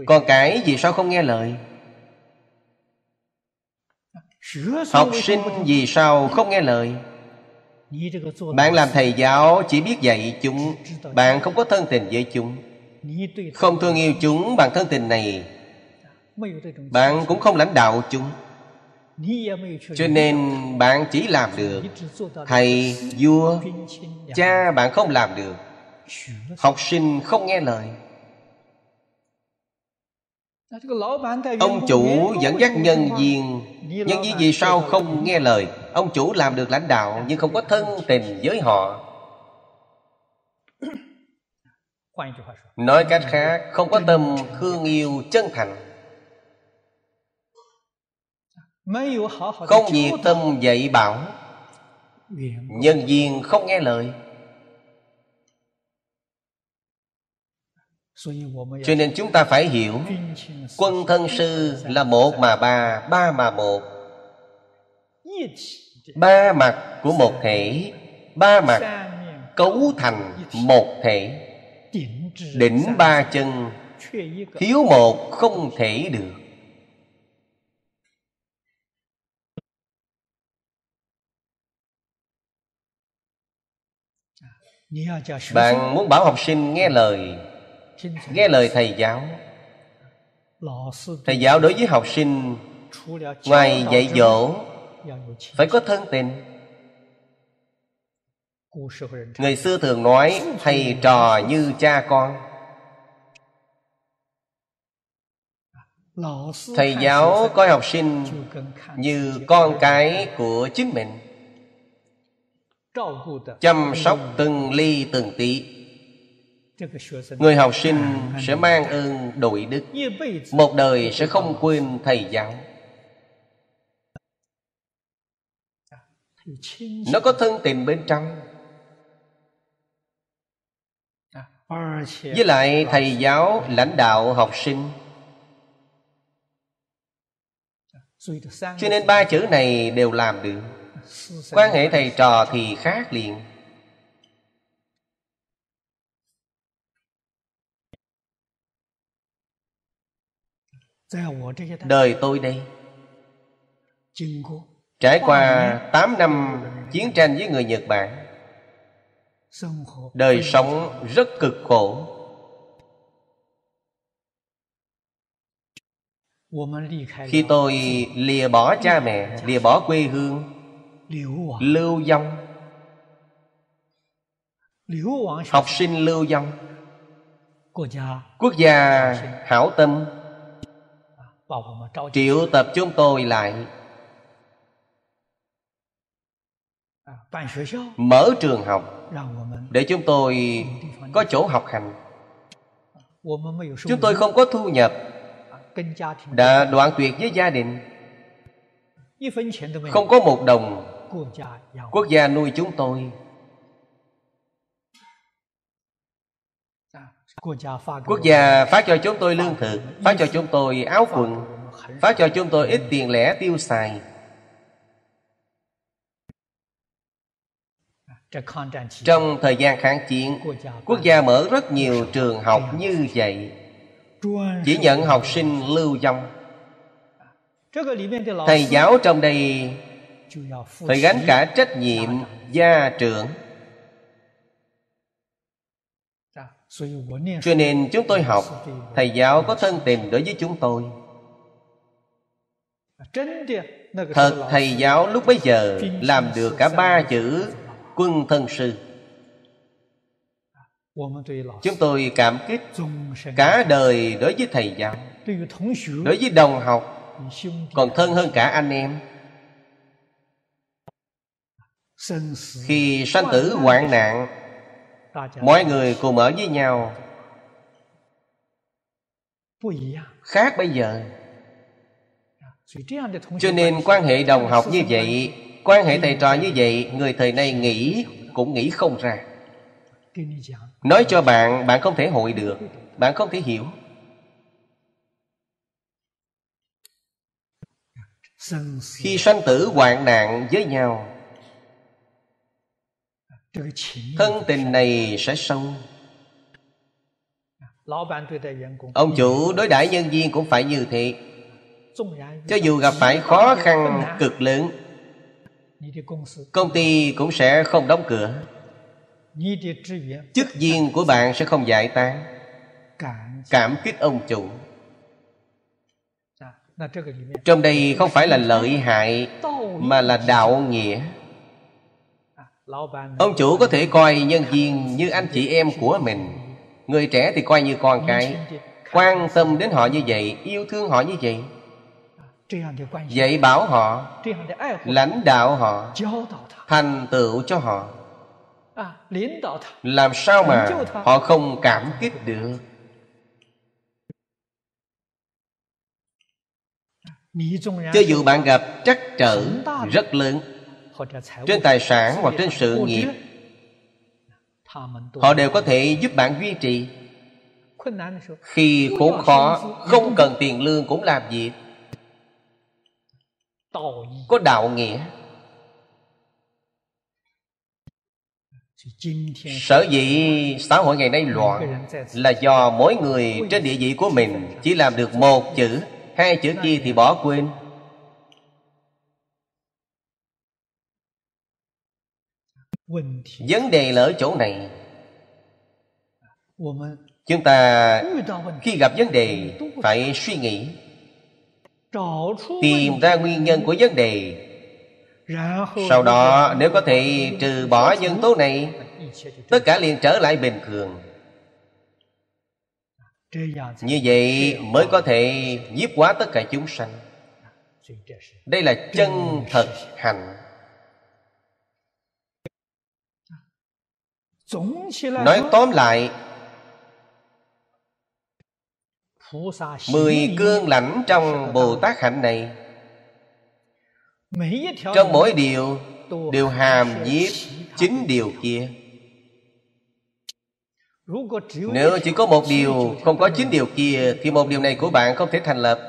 còn cái gì sao không nghe lời học sinh vì sao không nghe lời bạn làm thầy giáo chỉ biết dạy chúng bạn không có thân tình với chúng không thương yêu chúng bằng thân tình này bạn cũng không lãnh đạo chúng cho nên bạn chỉ làm được thầy vua cha bạn không làm được học sinh không nghe lời ông chủ dẫn dắt nhân viên nhân viên vì sao không nghe lời ông chủ làm được lãnh đạo nhưng không có thân tình với họ nói cách khác không có tâm thương yêu chân thành không nhiệt tâm dạy bảo nhân viên không nghe lời cho nên chúng ta phải hiểu quân thân sư là một mà ba ba mà một ba mặt của một thể ba mặt cấu thành một thể đỉnh ba chân thiếu một không thể được bạn muốn bảo học sinh nghe lời nghe lời thầy giáo thầy giáo đối với học sinh ngoài dạy dỗ phải có thân tình người xưa thường nói thầy trò như cha con thầy giáo coi học sinh như con cái của chính mình chăm sóc từng ly từng tí người học sinh sẽ mang ơn đội đức một đời sẽ không quên thầy giáo nó có thân tình bên trong với lại thầy giáo lãnh đạo học sinh cho nên ba chữ này đều làm được quan hệ thầy trò thì khác liền đời tôi đây trải qua 8 năm chiến tranh với người nhật bản đời sống rất cực khổ khi tôi lìa bỏ cha mẹ lìa bỏ quê hương lưu vong học sinh lưu vong quốc gia hảo tâm triệu tập chúng tôi lại à, mở trường học để chúng tôi có chỗ học hành à, chúng tôi không có thu nhập à, đã đoạn tuyệt với gia đình không có một đồng quốc gia nuôi chúng tôi Quốc gia phát cho chúng tôi lương thực Phát cho chúng tôi áo quần Phát cho chúng tôi ít tiền lẻ tiêu xài Trong thời gian kháng chiến Quốc gia mở rất nhiều trường học như vậy Chỉ nhận học sinh lưu vong Thầy giáo trong đây Phải gánh cả trách nhiệm gia trưởng cho nên chúng tôi học thầy giáo có thân tình đối với chúng tôi thật thầy giáo lúc bấy giờ làm được cả ba chữ quân thân sư chúng tôi cảm kích cả đời đối với thầy giáo đối với đồng học còn thân hơn cả anh em khi sanh tử hoạn nạn mọi người cùng ở với nhau à? khác bây giờ dạ, cho nên quan hệ đồng học như vậy quan hệ thầy trò như vậy người thời nay nghĩ cũng nghĩ không ra nói cho bạn bạn không thể hội được bạn không thể hiểu dạ, khi sanh tử hoạn nạn với nhau thân tình này sẽ sâu ông chủ đối đãi nhân viên cũng phải như thế cho dù gặp phải khó khăn cực lớn công ty cũng sẽ không đóng cửa chức viên của bạn sẽ không giải tán cảm kích ông chủ dạ, trong đây không phải là lợi hại mà là đạo nghĩa ông chủ có thể coi nhân viên như anh chị em của mình người trẻ thì coi như con cái quan tâm đến họ như vậy yêu thương họ như vậy dạy bảo họ lãnh đạo họ thành tựu cho họ làm sao mà họ không cảm kích được cho dù bạn gặp trắc trở rất lớn trên tài sản hoặc trên sự nghiệp họ đều có thể giúp bạn duy trì khi khốn khó không cần tiền lương cũng làm việc có đạo nghĩa sở dĩ xã hội ngày nay loạn là do mỗi người trên địa vị của mình chỉ làm được một chữ hai chữ kia thì bỏ quên vấn đề ở chỗ này chúng ta khi gặp vấn đề phải suy nghĩ tìm ra nguyên nhân của vấn đề sau đó nếu có thể trừ bỏ nhân tố này tất cả liền trở lại bình thường như vậy mới có thể giúp quá tất cả chúng sanh đây là chân thật hạnh nói tóm lại mười cương lãnh trong bồ tát hạnh này trong mỗi điều đều hàm nhiếp chính điều kia nếu chỉ có một điều không có chín điều kia thì một điều này của bạn không thể thành lập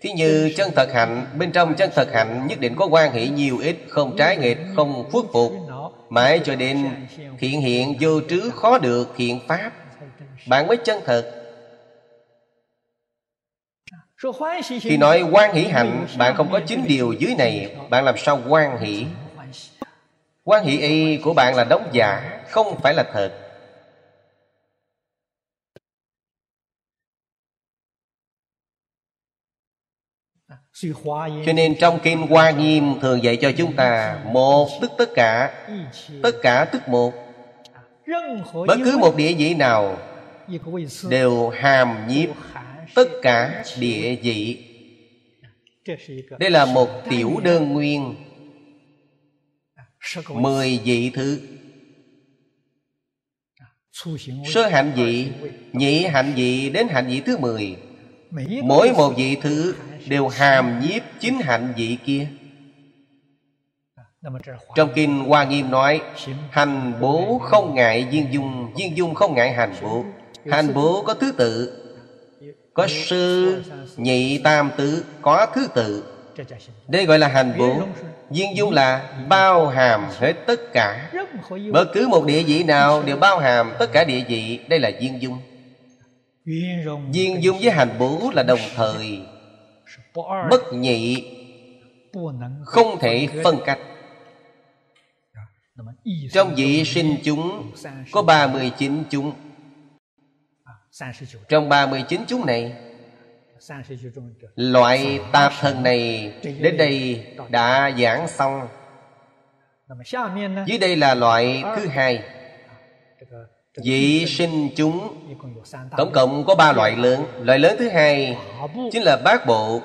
Thí như chân thật hạnh Bên trong chân thật hạnh nhất định có quan hệ nhiều ít Không trái nghịch, không phước phục mãi cho đến hiện hiện vô trứ khó được hiện pháp bạn mới chân thật khi nói quan hỷ hạnh bạn không có chính điều dưới này bạn làm sao quan hỷ quan hỷ y của bạn là đóng giả không phải là thật cho nên trong Kim Hoa Nghiêm thường dạy cho chúng ta Một tức tất cả Tất cả tức một Bất cứ một địa vị nào Đều hàm nhiếp tất cả địa vị Đây là một tiểu đơn nguyên Mười vị thứ Sơ hạnh vị Nhị hạnh vị đến hạnh vị thứ mười Mỗi một vị thứ đều hàm nhiếp chính hạnh vị kia trong kinh hoa nghiêm nói hành bố không ngại viên dung viên dung không ngại hành bố hành bố có thứ tự có sư nhị tam tứ có thứ tự đây gọi là hành bố viên dung là bao hàm hết tất cả bất cứ một địa vị nào đều bao hàm tất cả địa vị đây là viên dung viên dung với hành bố là đồng thời bất nhị không thể phân cách trong vị sinh chúng có 39 chúng Trong 39 chúng này Loại tạp thần này đến đây đã giảng xong Dưới đây là loại thứ hai Vị sinh chúng Tổng cộng có ba loại lớn Loại lớn thứ hai Chính là bát bộ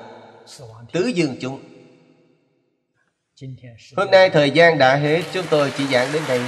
tứ dương chúng hôm nay thời gian đã hết chúng tôi chỉ giảng đến đây